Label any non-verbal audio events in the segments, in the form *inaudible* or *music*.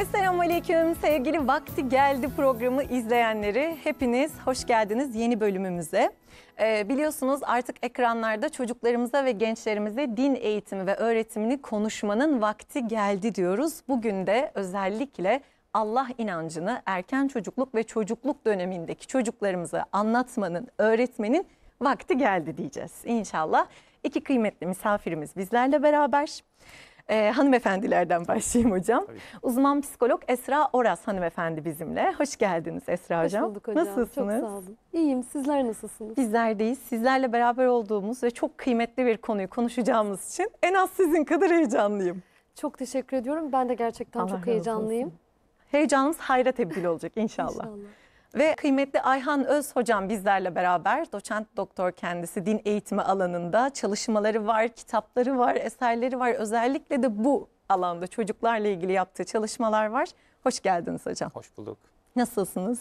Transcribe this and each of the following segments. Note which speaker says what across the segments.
Speaker 1: Esselamu Aleyküm sevgili Vakti Geldi programı izleyenleri hepiniz hoş geldiniz yeni bölümümüze. Ee, biliyorsunuz artık ekranlarda çocuklarımıza ve gençlerimize din eğitimi ve öğretimini konuşmanın vakti geldi diyoruz. Bugün de özellikle Allah inancını erken çocukluk ve çocukluk dönemindeki çocuklarımıza anlatmanın, öğretmenin vakti geldi diyeceğiz inşallah. iki kıymetli misafirimiz bizlerle beraber. Ee, hanımefendilerden başlayayım hocam. Tabii. Uzman psikolog Esra Oras hanımefendi bizimle. Hoş geldiniz Esra hocam. Hoş bulduk hocam. Nasılsınız? Çok sağ
Speaker 2: olun. İyiyim. Sizler nasılsınız?
Speaker 1: Bizler deyiz. Sizlerle beraber olduğumuz ve çok kıymetli bir konuyu konuşacağımız için en az sizin kadar heyecanlıyım.
Speaker 2: Çok teşekkür ediyorum. Ben de gerçekten Allah çok heyecanlıyım. Olsun. Heyecanımız hayra
Speaker 1: tebdil olacak inşallah. inşallah. Ve kıymetli Ayhan Öz hocam bizlerle beraber doçent doktor kendisi din eğitimi alanında çalışmaları var, kitapları var, eserleri var. Özellikle de bu alanda çocuklarla ilgili yaptığı çalışmalar var. Hoş geldiniz hocam. Hoş bulduk. Nasılsınız?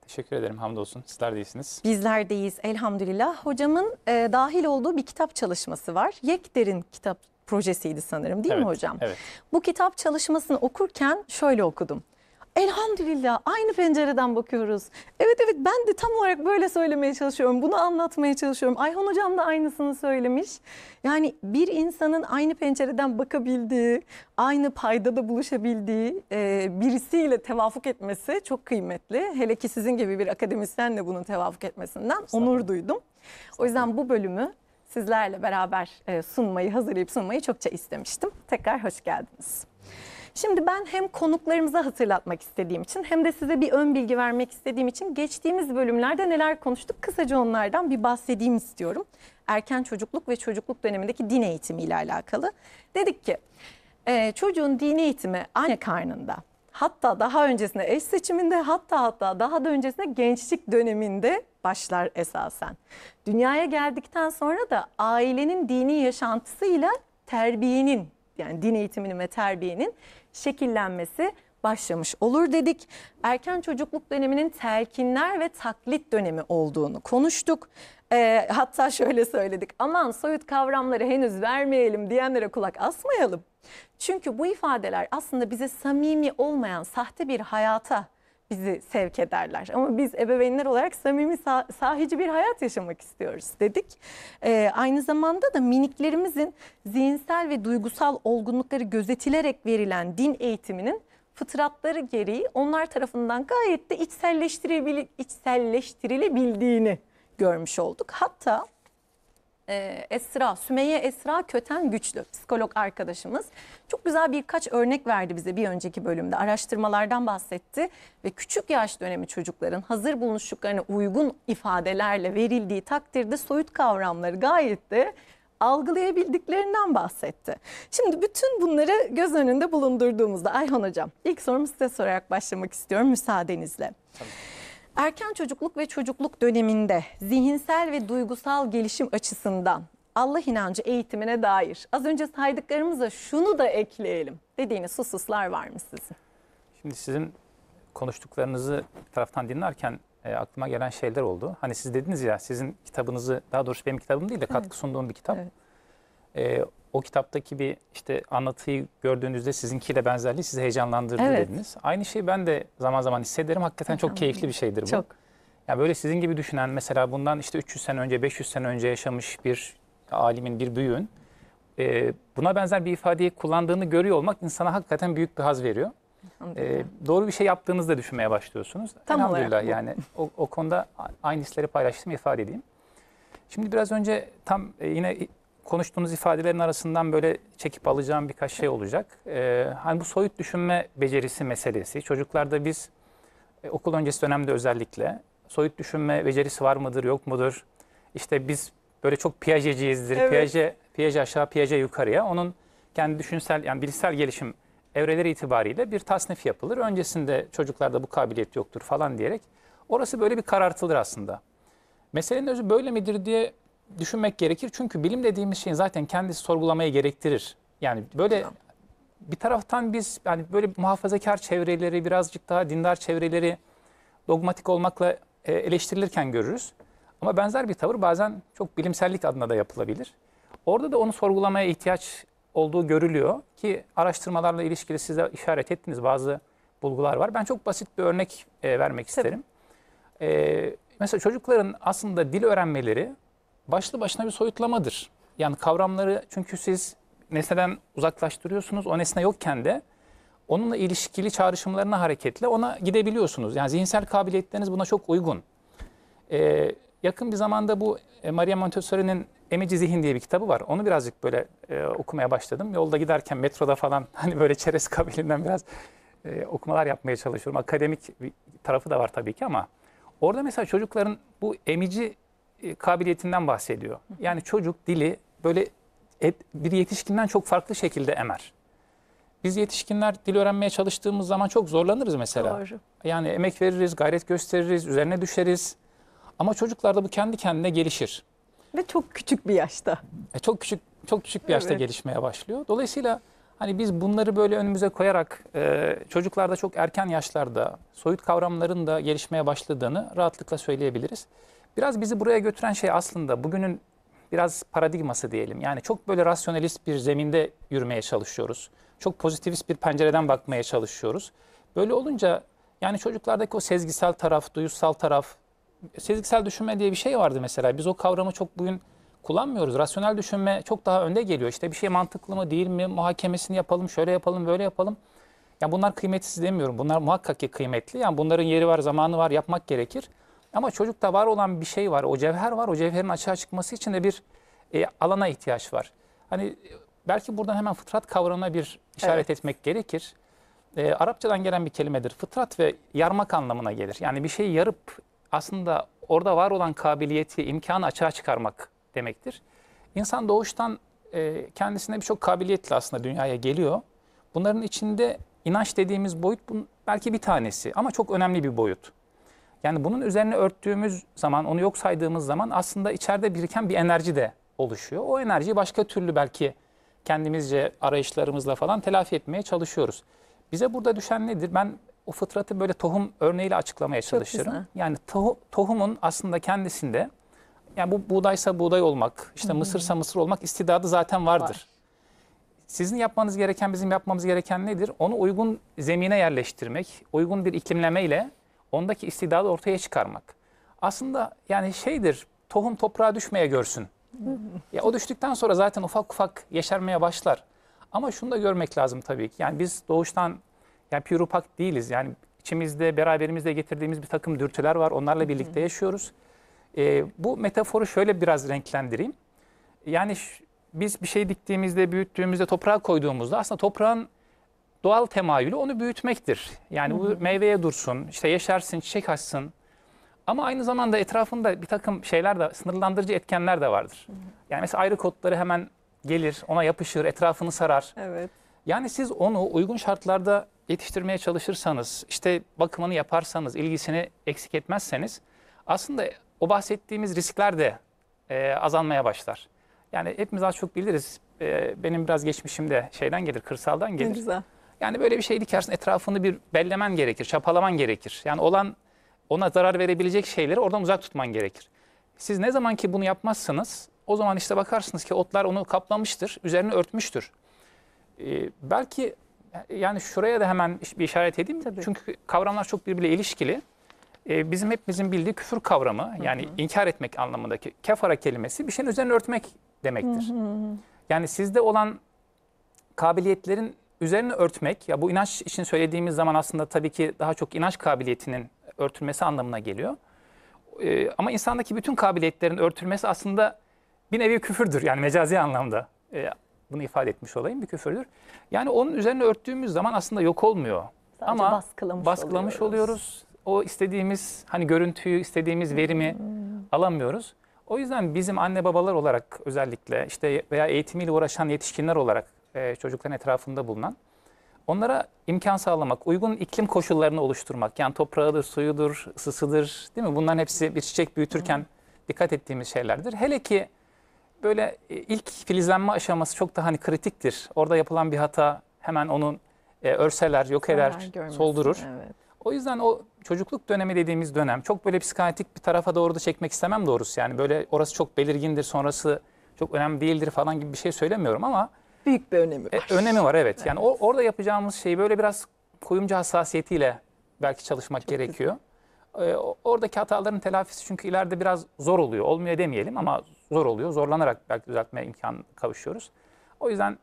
Speaker 3: Teşekkür ederim hamdolsun. Sizler de iyisiniz.
Speaker 1: Bizler de iyiyiz elhamdülillah. Hocamın e, dahil olduğu bir kitap çalışması var. Yekder'in kitap projesiydi sanırım değil evet, mi hocam? Evet. Bu kitap çalışmasını okurken şöyle okudum. Elhamdülillah aynı pencereden bakıyoruz. Evet evet ben de tam olarak böyle söylemeye çalışıyorum. Bunu anlatmaya çalışıyorum. Ayhan hocam da aynısını söylemiş. Yani bir insanın aynı pencereden bakabildiği, aynı paydada buluşabildiği e, birisiyle tevafuk etmesi çok kıymetli. Hele ki sizin gibi bir akademisyenle bunun tevafuk etmesinden onur duydum. O yüzden bu bölümü sizlerle beraber e, sunmayı, hazırlayıp sunmayı çokça istemiştim. Tekrar hoş geldiniz. Şimdi ben hem konuklarımıza hatırlatmak istediğim için hem de size bir ön bilgi vermek istediğim için geçtiğimiz bölümlerde neler konuştuk kısaca onlardan bir bahsedeyim istiyorum. Erken çocukluk ve çocukluk dönemindeki din eğitimi ile alakalı. Dedik ki e, çocuğun din eğitimi anne karnında hatta daha öncesinde eş seçiminde hatta hatta daha da öncesinde gençlik döneminde başlar esasen. Dünyaya geldikten sonra da ailenin dini yaşantısıyla terbiyenin yani din eğitiminin ve terbiyenin şekillenmesi başlamış olur dedik. Erken çocukluk döneminin telkinler ve taklit dönemi olduğunu konuştuk. E, hatta şöyle söyledik aman soyut kavramları henüz vermeyelim diyenlere kulak asmayalım. Çünkü bu ifadeler aslında bize samimi olmayan sahte bir hayata bizi sevk ederler. Ama biz ebeveynler olarak samimi sah sahici bir hayat yaşamak istiyoruz dedik. Ee, aynı zamanda da miniklerimizin zihinsel ve duygusal olgunlukları gözetilerek verilen din eğitiminin fıtratları gereği onlar tarafından gayet de içselleştirilebildiğini görmüş olduk. Hatta ee, Esra, Sümeyye Esra Köten Güçlü psikolog arkadaşımız çok güzel birkaç örnek verdi bize bir önceki bölümde. Araştırmalardan bahsetti ve küçük yaş dönemi çocukların hazır bulunuşluklarına uygun ifadelerle verildiği takdirde soyut kavramları gayet de algılayabildiklerinden bahsetti. Şimdi bütün bunları göz önünde bulundurduğumuzda Ayhan Hocam ilk sorumu size sorarak başlamak istiyorum müsaadenizle. Tabii. Erken çocukluk ve çocukluk döneminde zihinsel ve duygusal gelişim açısından Allah inancı eğitimine dair az önce saydıklarımıza şunu da ekleyelim dediğiniz hususlar var mı sizin?
Speaker 3: Şimdi sizin konuştuklarınızı bir taraftan dinlerken e, aklıma gelen şeyler oldu. Hani siz dediniz ya sizin kitabınızı daha doğrusu benim kitabım değil de katkı evet. sunduğum bir kitap. Evet. E, o kitaptaki bir işte anlatıyı gördüğünüzde sizinkiyle benzerliği sizi heyecanlandırdı evet. dediniz. Aynı şeyi ben de zaman zaman hissederim. Hakikaten çok keyifli bir şeydir bu. Çok. Ya böyle sizin gibi düşünen mesela bundan işte 300 sene önce 500 sene önce yaşamış bir alimin bir büyüğün e, buna benzer bir ifadeyi kullandığını görüyor olmak insana hakikaten büyük bir haz veriyor. E, doğru bir şey yaptığınızda düşünmeye başlıyorsunuz. Tam Elhamdülillah yani o, o konuda aynı hisleri paylaştım ifade edeyim. Şimdi biraz önce tam e, yine konuştuğunuz ifadelerin arasından böyle çekip alacağım birkaç şey olacak. Ee, hani bu soyut düşünme becerisi meselesi. Çocuklarda biz e, okul öncesi dönemde özellikle soyut düşünme becerisi var mıdır yok mudur? İşte biz böyle çok Piaget'ciyizdir. Evet. Piaget, Piaget aşağı, Piaget yukarıya. Onun kendi düşünsel yani bilişsel gelişim evreleri itibariyle bir tasnif yapılır. Öncesinde çocuklarda bu kabiliyet yoktur falan diyerek orası böyle bir karartılır aslında. Meselenin özü böyle midir diye düşünmek gerekir. Çünkü bilim dediğimiz şeyin zaten kendisi sorgulamaya gerektirir. Yani böyle bir taraftan biz yani böyle muhafazakar çevreleri birazcık daha dindar çevreleri dogmatik olmakla e, eleştirilirken görürüz. Ama benzer bir tavır bazen çok bilimsellik adına da yapılabilir. Orada da onu sorgulamaya ihtiyaç olduğu görülüyor ki araştırmalarla ilişkili size işaret ettiğiniz bazı bulgular var. Ben çok basit bir örnek e, vermek isterim. E, mesela çocukların aslında dil öğrenmeleri başlı başına bir soyutlamadır. Yani kavramları çünkü siz nesneden uzaklaştırıyorsunuz. O nesne yokken de onunla ilişkili çağrışımlarına hareketle ona gidebiliyorsunuz. Yani zihinsel kabiliyetleriniz buna çok uygun. Ee, yakın bir zamanda bu e, Maria Montessori'nin Emici Zihin diye bir kitabı var. Onu birazcık böyle e, okumaya başladım. Yolda giderken metroda falan *laughs* hani böyle çerez kabilinden biraz e, okumalar yapmaya çalışıyorum. Akademik bir tarafı da var tabii ki ama orada mesela çocukların bu emici e, kabiliyetinden bahsediyor. Yani çocuk dili böyle et, bir yetişkinden çok farklı şekilde emer. Biz yetişkinler dil öğrenmeye çalıştığımız zaman çok zorlanırız mesela. Doğru. Yani emek veririz, gayret gösteririz, üzerine düşeriz. Ama çocuklarda bu kendi kendine gelişir. Ve çok küçük bir yaşta. E, çok küçük çok küçük bir yaşta evet. gelişmeye başlıyor. Dolayısıyla hani biz bunları böyle önümüze koyarak e, çocuklarda çok erken yaşlarda soyut kavramların da gelişmeye başladığını rahatlıkla söyleyebiliriz. Biraz bizi buraya götüren şey aslında bugünün biraz paradigması diyelim. Yani çok böyle rasyonelist bir zeminde yürümeye çalışıyoruz. Çok pozitivist bir pencereden bakmaya çalışıyoruz. Böyle olunca yani çocuklardaki o sezgisel taraf, duyusal taraf, sezgisel düşünme diye bir şey vardı mesela. Biz o kavramı çok bugün kullanmıyoruz. Rasyonel düşünme çok daha önde geliyor. İşte bir şey mantıklı mı değil mi, muhakemesini yapalım, şöyle yapalım, böyle yapalım. Ya bunlar kıymetsiz demiyorum. Bunlar muhakkak ki kıymetli. Yani bunların yeri var, zamanı var, yapmak gerekir. Ama çocukta var olan bir şey var. O cevher var. O cevherin açığa çıkması için de bir e, alana ihtiyaç var. Hani belki buradan hemen fıtrat kavramına bir işaret evet. etmek gerekir. E, Arapçadan gelen bir kelimedir. Fıtrat ve yarmak anlamına gelir. Yani bir şeyi yarıp aslında orada var olan kabiliyeti, imkanı açığa çıkarmak demektir. İnsan doğuştan e, kendisine birçok kabiliyetle aslında dünyaya geliyor. Bunların içinde inanç dediğimiz boyut belki bir tanesi ama çok önemli bir boyut. Yani bunun üzerine örttüğümüz zaman, onu yok saydığımız zaman aslında içeride biriken bir enerji de oluşuyor. O enerjiyi başka türlü belki kendimizce arayışlarımızla falan telafi etmeye çalışıyoruz. Bize burada düşen nedir? Ben o fıtratı böyle tohum örneğiyle açıklamaya Çok çalışırım. Güzel. Yani to tohumun aslında kendisinde yani bu buğdaysa buğday olmak, işte hmm. mısırsa mısır olmak istidadı zaten vardır. Var. Sizin yapmanız gereken, bizim yapmamız gereken nedir? Onu uygun zemine yerleştirmek, uygun bir iklimleme ile ondaki istidadı ortaya çıkarmak. Aslında yani şeydir tohum toprağa düşmeye görsün. ya o düştükten sonra zaten ufak ufak yeşermeye başlar. Ama şunu da görmek lazım tabii ki. Yani biz doğuştan yani pirupak değiliz. Yani içimizde beraberimizde getirdiğimiz bir takım dürtüler var. Onlarla birlikte yaşıyoruz. Ee, bu metaforu şöyle biraz renklendireyim. Yani biz bir şey diktiğimizde, büyüttüğümüzde, toprağa koyduğumuzda aslında toprağın doğal temayülü onu büyütmektir. Yani bu meyveye dursun, işte yeşersin, çiçek açsın. Ama aynı zamanda etrafında bir takım şeyler de, sınırlandırıcı etkenler de vardır. Yani mesela ayrı kodları hemen gelir, ona yapışır, etrafını sarar. Evet. Yani siz onu uygun şartlarda yetiştirmeye çalışırsanız, işte bakımını yaparsanız, ilgisini eksik etmezseniz aslında o bahsettiğimiz riskler de e, azalmaya başlar. Yani hepimiz az çok biliriz. E, benim biraz geçmişim de şeyden gelir, kırsaldan gelir. güzel. Yani böyle bir şey dikersin etrafını bir bellemen gerekir, çapalaman gerekir. Yani olan ona zarar verebilecek şeyleri oradan uzak tutman gerekir. Siz ne zaman ki bunu yapmazsınız o zaman işte bakarsınız ki otlar onu kaplamıştır, üzerini örtmüştür. Ee, belki yani şuraya da hemen bir işaret edeyim. Tabii. Çünkü kavramlar çok birbiriyle ilişkili. Ee, bizim hepimizin bildiği küfür kavramı hı hı. yani inkar etmek anlamındaki kefara kelimesi bir şeyin üzerine örtmek demektir. Hı hı. Yani sizde olan kabiliyetlerin üzerine örtmek, ya bu inanç için söylediğimiz zaman aslında tabii ki daha çok inanç kabiliyetinin örtülmesi anlamına geliyor. Ee, ama insandaki bütün kabiliyetlerin örtülmesi aslında bir nevi küfürdür yani mecazi anlamda. Ee, bunu ifade etmiş olayım bir küfürdür. Yani onun üzerine örttüğümüz zaman aslında yok olmuyor. Sadece ama
Speaker 1: baskılamış, baskılamış
Speaker 3: oluyoruz. oluyoruz. O istediğimiz hani görüntüyü, istediğimiz verimi hmm. alamıyoruz. O yüzden bizim anne babalar olarak özellikle işte veya eğitimiyle uğraşan yetişkinler olarak e, çocukların etrafında bulunan. Onlara imkan sağlamak, uygun iklim koşullarını oluşturmak. Yani toprağıdır, suyudur, ısısıdır değil mi? Bunların hepsi bir çiçek büyütürken dikkat ettiğimiz şeylerdir. Hele ki böyle e, ilk filizlenme aşaması çok da hani kritiktir. Orada yapılan bir hata hemen onun e, örseler, yok eder, soldurur. Evet. O yüzden o çocukluk dönemi dediğimiz dönem çok böyle psikatik bir tarafa doğru da çekmek istemem doğrusu. Yani böyle orası çok belirgindir, sonrası çok önemli değildir falan gibi bir şey söylemiyorum ama büyük bir önemi e, var. E, önemi var evet. evet. Yani o, orada yapacağımız şey böyle biraz kuyumcu hassasiyetiyle belki çalışmak Çok gerekiyor. Güzel. E, oradaki hataların telafisi çünkü ileride biraz zor oluyor. Olmuyor demeyelim ama zor oluyor. Zorlanarak belki düzeltme imkan kavuşuyoruz. O yüzden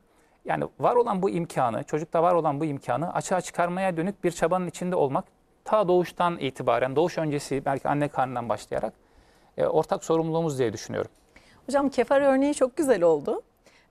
Speaker 3: yani var olan bu imkanı, çocukta var olan bu imkanı açığa çıkarmaya dönük bir çabanın içinde olmak ta doğuştan itibaren, doğuş öncesi belki anne karnından başlayarak e, ortak sorumluluğumuz diye düşünüyorum. Hocam kefer
Speaker 1: örneği çok güzel oldu.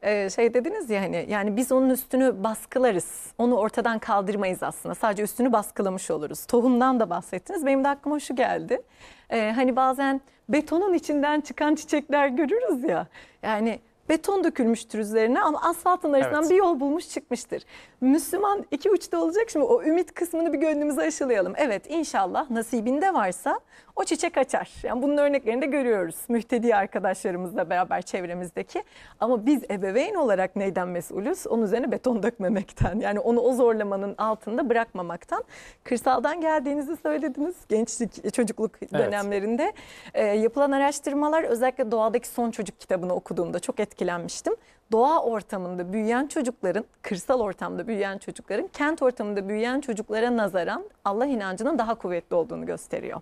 Speaker 1: Ee, şey dediniz ya hani yani biz onun üstünü baskılarız. Onu ortadan kaldırmayız aslında. Sadece üstünü baskılamış oluruz. Tohumdan da bahsettiniz. Benim de aklıma şu geldi. E, hani bazen betonun içinden çıkan çiçekler görürüz ya. Yani beton dökülmüştür üzerine ama asfaltın arasından evet. bir yol bulmuş çıkmıştır. Müslüman iki uçta olacak şimdi o ümit kısmını bir gönlümüze aşılayalım. Evet inşallah nasibinde varsa o çiçek açar. Yani bunun örneklerini de görüyoruz mühtedi arkadaşlarımızla beraber çevremizdeki. Ama biz ebeveyn olarak neyden mesulüz? Onun üzerine beton dökmemekten yani onu o zorlamanın altında bırakmamaktan. Kırsaldan geldiğinizi söylediniz gençlik çocukluk evet. dönemlerinde. E, yapılan araştırmalar özellikle doğadaki son çocuk kitabını okuduğumda çok etkili etkilenmiştim. Doğa ortamında büyüyen çocukların, kırsal ortamda büyüyen çocukların, kent ortamında büyüyen çocuklara nazaran Allah inancının daha kuvvetli olduğunu gösteriyor.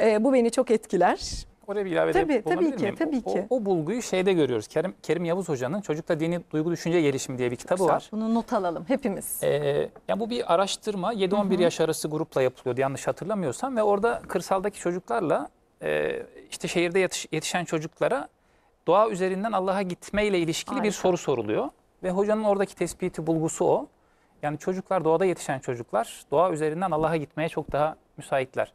Speaker 1: Ee, bu beni çok etkiler. Oraya bir ilave tabii, tabii ki, miyim? Tabii ki. O,
Speaker 3: o bulguyu şeyde görüyoruz. Kerim, Kerim Yavuz Hoca'nın Çocukta Dini Duygu Düşünce Gelişimi diye bir kitabı Çok var.
Speaker 1: Bunu not alalım hepimiz.
Speaker 3: Ee, yani bu bir araştırma 7-11 yaş arası grupla yapılıyordu yanlış hatırlamıyorsam. Ve orada kırsaldaki çocuklarla e, işte şehirde yetiş, yetişen çocuklara Doğa üzerinden Allah'a gitmeyle ilişkili Harika. bir soru soruluyor. Ve hocanın oradaki tespiti, bulgusu o. Yani çocuklar, doğada yetişen çocuklar doğa üzerinden Allah'a gitmeye çok daha müsaitler.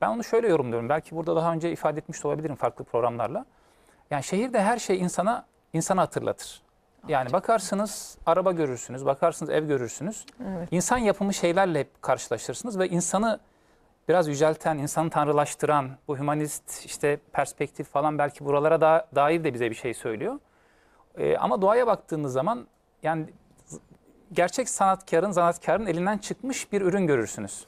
Speaker 3: Ben onu şöyle yorumluyorum. Belki burada daha önce ifade etmiş olabilirim farklı programlarla. Yani şehirde her şey insana insanı hatırlatır. Yani bakarsınız araba görürsünüz, bakarsınız ev görürsünüz. Evet. İnsan yapımı şeylerle hep karşılaşırsınız ve insanı biraz yücelten, insanı tanrılaştıran, bu hümanist işte perspektif falan belki buralara da dair de bize bir şey söylüyor. E, ama doğaya baktığınız zaman yani gerçek sanatkarın, zanaatkarın elinden çıkmış bir ürün görürsünüz.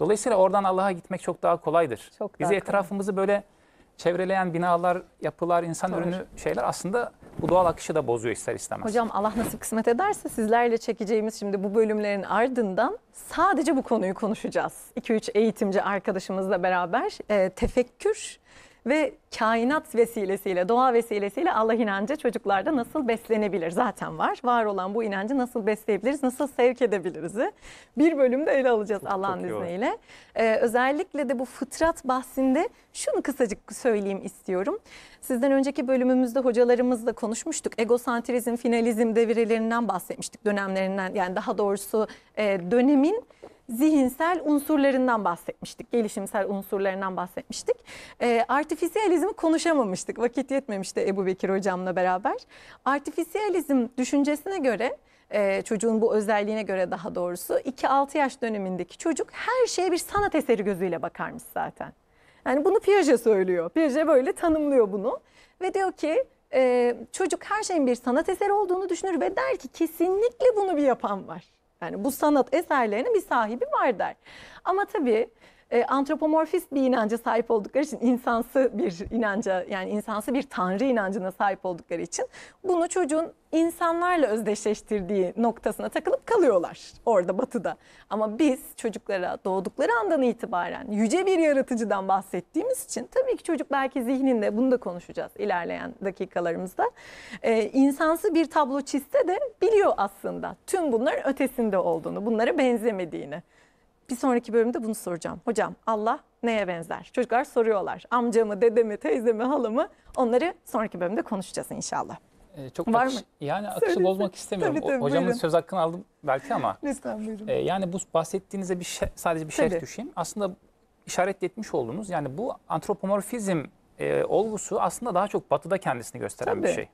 Speaker 3: Dolayısıyla oradan Allah'a gitmek çok daha kolaydır. Çok daha Bizi kolay. etrafımızı böyle çevreleyen binalar, yapılar, insan Doğru. ürünü şeyler aslında bu doğal akışı da bozuyor ister istemez. Hocam
Speaker 1: Allah nasip kısmet ederse sizlerle çekeceğimiz şimdi bu bölümlerin ardından sadece bu konuyu konuşacağız. 2-3 eğitimci arkadaşımızla beraber e, tefekkür ve kainat vesilesiyle, doğa vesilesiyle Allah inancı çocuklarda nasıl beslenebilir? Zaten var. Var olan bu inancı nasıl besleyebiliriz, nasıl sevk edebiliriz? Bir bölümde ele alacağız Allah'ın izniyle. Ee, özellikle de bu fıtrat bahsinde şunu kısacık söyleyeyim istiyorum. Sizden önceki bölümümüzde hocalarımızla konuşmuştuk. Egosantrizm, finalizm devirelerinden bahsetmiştik dönemlerinden. Yani daha doğrusu e, dönemin zihinsel unsurlarından bahsetmiştik. Gelişimsel unsurlarından bahsetmiştik. E, artifisiyel Artifisiyalizmi konuşamamıştık. Vakit yetmemişti Ebu Bekir hocamla beraber. Artifisiyalizm düşüncesine göre e, çocuğun bu özelliğine göre daha doğrusu 2-6 yaş dönemindeki çocuk her şeye bir sanat eseri gözüyle bakarmış zaten. Yani bunu Piaget söylüyor. Piaget böyle tanımlıyor bunu ve diyor ki e, çocuk her şeyin bir sanat eseri olduğunu düşünür ve der ki kesinlikle bunu bir yapan var. Yani bu sanat eserlerinin bir sahibi var der. Ama tabii e, antropomorfist bir inanca sahip oldukları için insansı bir inanca yani insansı bir tanrı inancına sahip oldukları için bunu çocuğun insanlarla özdeşleştirdiği noktasına takılıp kalıyorlar orada batıda. Ama biz çocuklara doğdukları andan itibaren yüce bir yaratıcıdan bahsettiğimiz için tabii ki çocuk belki zihninde bunu da konuşacağız ilerleyen dakikalarımızda. E, insansı bir tablo çizse de biliyor aslında tüm bunların ötesinde olduğunu, bunlara benzemediğini. Bir sonraki bölümde bunu soracağım. Hocam Allah neye benzer? Çocuklar soruyorlar. Amcamı, dedemi, teyzemi, halamı. Onları sonraki bölümde konuşacağız inşallah.
Speaker 3: Ee, çok Var akış, mı? Yani akışı Söyle. bozmak istemiyorum. Tabii, tabii, Hocamın buyurun. söz hakkını aldım belki ama. Lütfen buyurun. E, yani bu bahsettiğinize bir şey, sadece bir şey düşeyim. Aslında işaret etmiş olduğunuz yani bu antropomorfizm e, olgusu aslında daha çok batıda kendisini gösteren tabii. bir şey.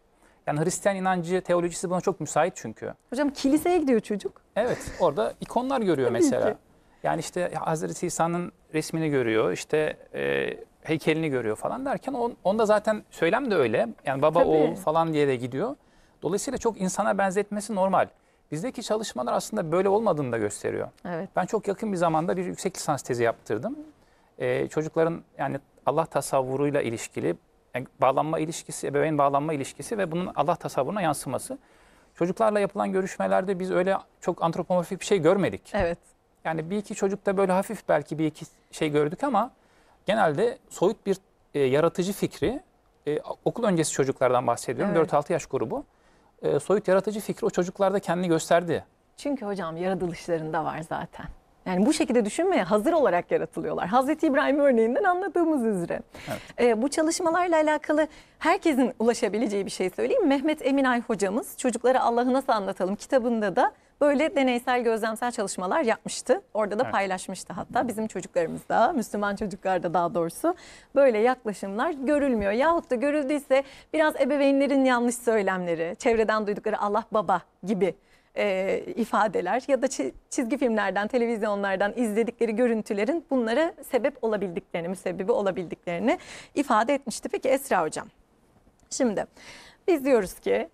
Speaker 3: Yani Hristiyan inancı, teolojisi buna çok müsait çünkü.
Speaker 1: Hocam kiliseye gidiyor çocuk.
Speaker 3: Evet, orada ikonlar görüyor mesela. Yani işte Hazreti İsa'nın resmini görüyor, işte e, heykelini görüyor falan derken on, onda zaten söylem de öyle. Yani baba Tabii. oğul falan diye de gidiyor. Dolayısıyla çok insana benzetmesi normal. Bizdeki çalışmalar aslında böyle olmadığını da gösteriyor. Evet. Ben çok yakın bir zamanda bir yüksek lisans tezi yaptırdım. Ee, çocukların yani Allah tasavvuruyla ilişkili yani e, bağlanma ilişkisi, ebeveyn bağlanma ilişkisi ve bunun Allah tasavvuruna yansıması. Çocuklarla yapılan görüşmelerde biz öyle çok antropomorfik bir şey görmedik. Evet. Yani bir iki çocukta böyle hafif belki bir iki şey gördük ama genelde soyut bir e, yaratıcı fikri, e, okul öncesi çocuklardan bahsediyorum, evet. 4-6 yaş grubu. E, soyut yaratıcı fikri o çocuklarda kendini gösterdi.
Speaker 1: Çünkü hocam yaratılışlarında var zaten. Yani bu şekilde düşünmeye hazır olarak yaratılıyorlar. Hazreti İbrahim örneğinden anladığımız üzere. Evet. Ee, bu çalışmalarla alakalı herkesin ulaşabileceği bir şey söyleyeyim. Mehmet Eminay hocamız çocukları Allah'ı nasıl anlatalım kitabında da böyle deneysel gözlemsel çalışmalar yapmıştı. Orada da evet. paylaşmıştı hatta bizim çocuklarımız da Müslüman çocuklarda daha doğrusu böyle yaklaşımlar görülmüyor. Yahut da görüldüyse biraz ebeveynlerin yanlış söylemleri, çevreden duydukları Allah baba gibi e, ifadeler ya da çizgi filmlerden, televizyonlardan izledikleri görüntülerin bunlara sebep olabildiklerini, müsebbibi olabildiklerini ifade etmişti. Peki Esra Hocam, şimdi biz diyoruz ki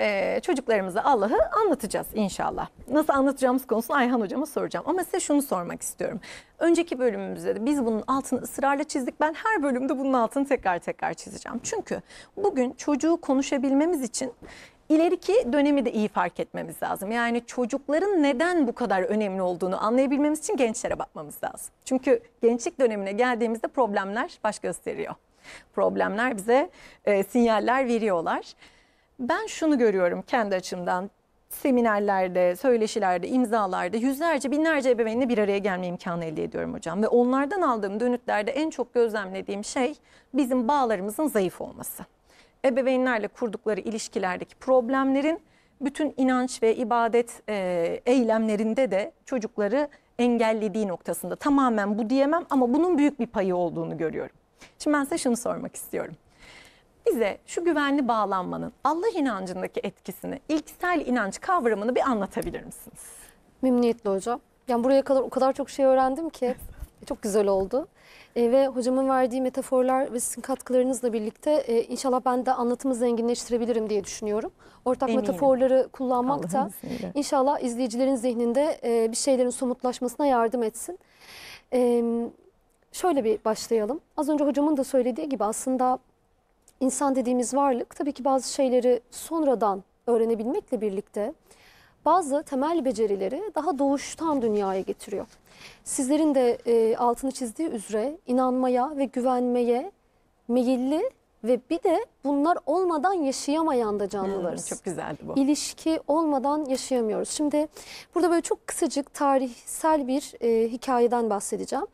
Speaker 1: e, çocuklarımıza Allah'ı anlatacağız inşallah. Nasıl anlatacağımız konusunu Ayhan hocama soracağım. Ama size şunu sormak istiyorum. Önceki bölümümüzde de biz bunun altını ısrarla çizdik. Ben her bölümde bunun altını tekrar tekrar çizeceğim. Çünkü bugün çocuğu konuşabilmemiz için ileriki dönemi de iyi fark etmemiz lazım. Yani çocukların neden bu kadar önemli olduğunu anlayabilmemiz için gençlere bakmamız lazım. Çünkü gençlik dönemine geldiğimizde problemler baş gösteriyor. Problemler bize e, sinyaller veriyorlar. Ben şunu görüyorum kendi açımdan seminerlerde, söyleşilerde, imzalarda yüzlerce, binlerce ebeveynle bir araya gelme imkanı elde ediyorum hocam. Ve onlardan aldığım dönütlerde en çok gözlemlediğim şey bizim bağlarımızın zayıf olması. Ebeveynlerle kurdukları ilişkilerdeki problemlerin bütün inanç ve ibadet e, eylemlerinde de çocukları engellediği noktasında tamamen bu diyemem ama bunun büyük bir payı olduğunu görüyorum. Şimdi ben size şunu sormak istiyorum bize şu güvenli bağlanmanın Allah inancındaki etkisini, ilksel inanç kavramını bir anlatabilir misiniz?
Speaker 2: Memnuniyetle hocam. Yani buraya kadar o kadar çok şey öğrendim ki *laughs* çok güzel oldu. E, ve hocamın verdiği metaforlar ve sizin katkılarınızla birlikte e, inşallah ben de anlatımı zenginleştirebilirim diye düşünüyorum. Ortak Eminim. metaforları kullanmak da inşallah izleyicilerin zihninde e, bir şeylerin somutlaşmasına yardım etsin. E, şöyle bir başlayalım. Az önce hocamın da söylediği gibi aslında insan dediğimiz varlık tabii ki bazı şeyleri sonradan öğrenebilmekle birlikte bazı temel becerileri daha doğuştan dünyaya getiriyor. Sizlerin de e, altını çizdiği üzere inanmaya ve güvenmeye meyilli ve bir de bunlar olmadan yaşayamayan da canlılarız. Hmm, çok güzeldi bu. İlişki olmadan yaşayamıyoruz. Şimdi burada böyle çok kısacık tarihsel bir e, hikayeden bahsedeceğim.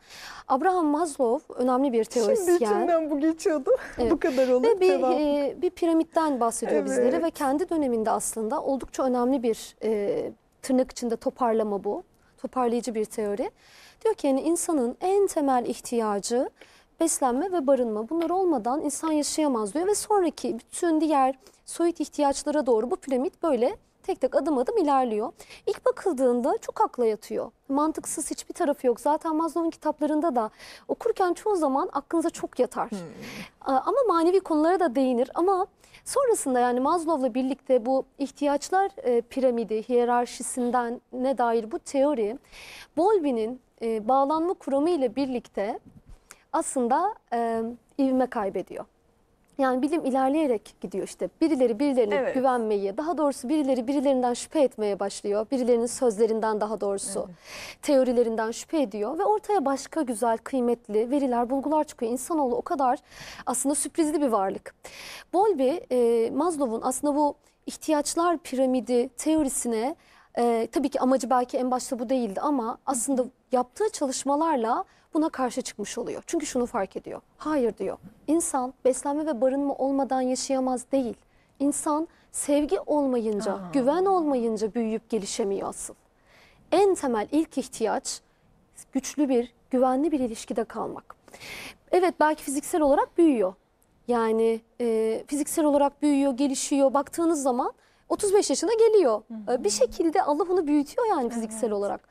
Speaker 2: Abraham Maslow önemli bir teorisyen. Şimdi içimden
Speaker 1: bu geçiyordu. *laughs* Evet. bu kadar olur. Ve bir, devam. e,
Speaker 2: bir piramitten bahsediyor evet. bizlere ve kendi döneminde aslında oldukça önemli bir e, tırnak içinde toparlama bu. Toparlayıcı bir teori. Diyor ki yani insanın en temel ihtiyacı beslenme ve barınma bunlar olmadan insan yaşayamaz diyor ve sonraki bütün diğer soyut ihtiyaçlara doğru bu piramit böyle tek tek adım adım ilerliyor. İlk bakıldığında çok akla yatıyor. Mantıksız hiçbir tarafı yok. Zaten Maslow'un kitaplarında da okurken çoğu zaman aklınıza çok yatar. Hmm. Ee, ama manevi konulara da değinir ama sonrasında yani Maslow'la birlikte bu ihtiyaçlar e, piramidi, hiyerarşisinden ne dair bu teori Bowlby'nin e, bağlanma kuramı ile birlikte aslında e, ivme kaybediyor. Yani bilim ilerleyerek gidiyor işte. Birileri birilerine evet. güvenmeyi, daha doğrusu birileri birilerinden şüphe etmeye başlıyor. Birilerinin sözlerinden daha doğrusu evet. teorilerinden şüphe ediyor ve ortaya başka güzel, kıymetli veriler, bulgular çıkıyor. İnsanoğlu o kadar aslında sürprizli bir varlık. Bolby, e, Maslow'un aslında bu ihtiyaçlar piramidi teorisine e, tabii ki amacı belki en başta bu değildi ama aslında yaptığı çalışmalarla buna karşı çıkmış oluyor. Çünkü şunu fark ediyor. Hayır diyor. İnsan beslenme ve barınma olmadan yaşayamaz değil. İnsan sevgi olmayınca, Aa. güven olmayınca büyüyüp gelişemiyor asıl. En temel ilk ihtiyaç güçlü bir, güvenli bir ilişkide kalmak. Evet belki fiziksel olarak büyüyor. Yani e, fiziksel olarak büyüyor, gelişiyor. Baktığınız zaman 35 yaşına geliyor. Hı e, hı. Bir şekilde Allah onu büyütüyor yani fiziksel evet. olarak.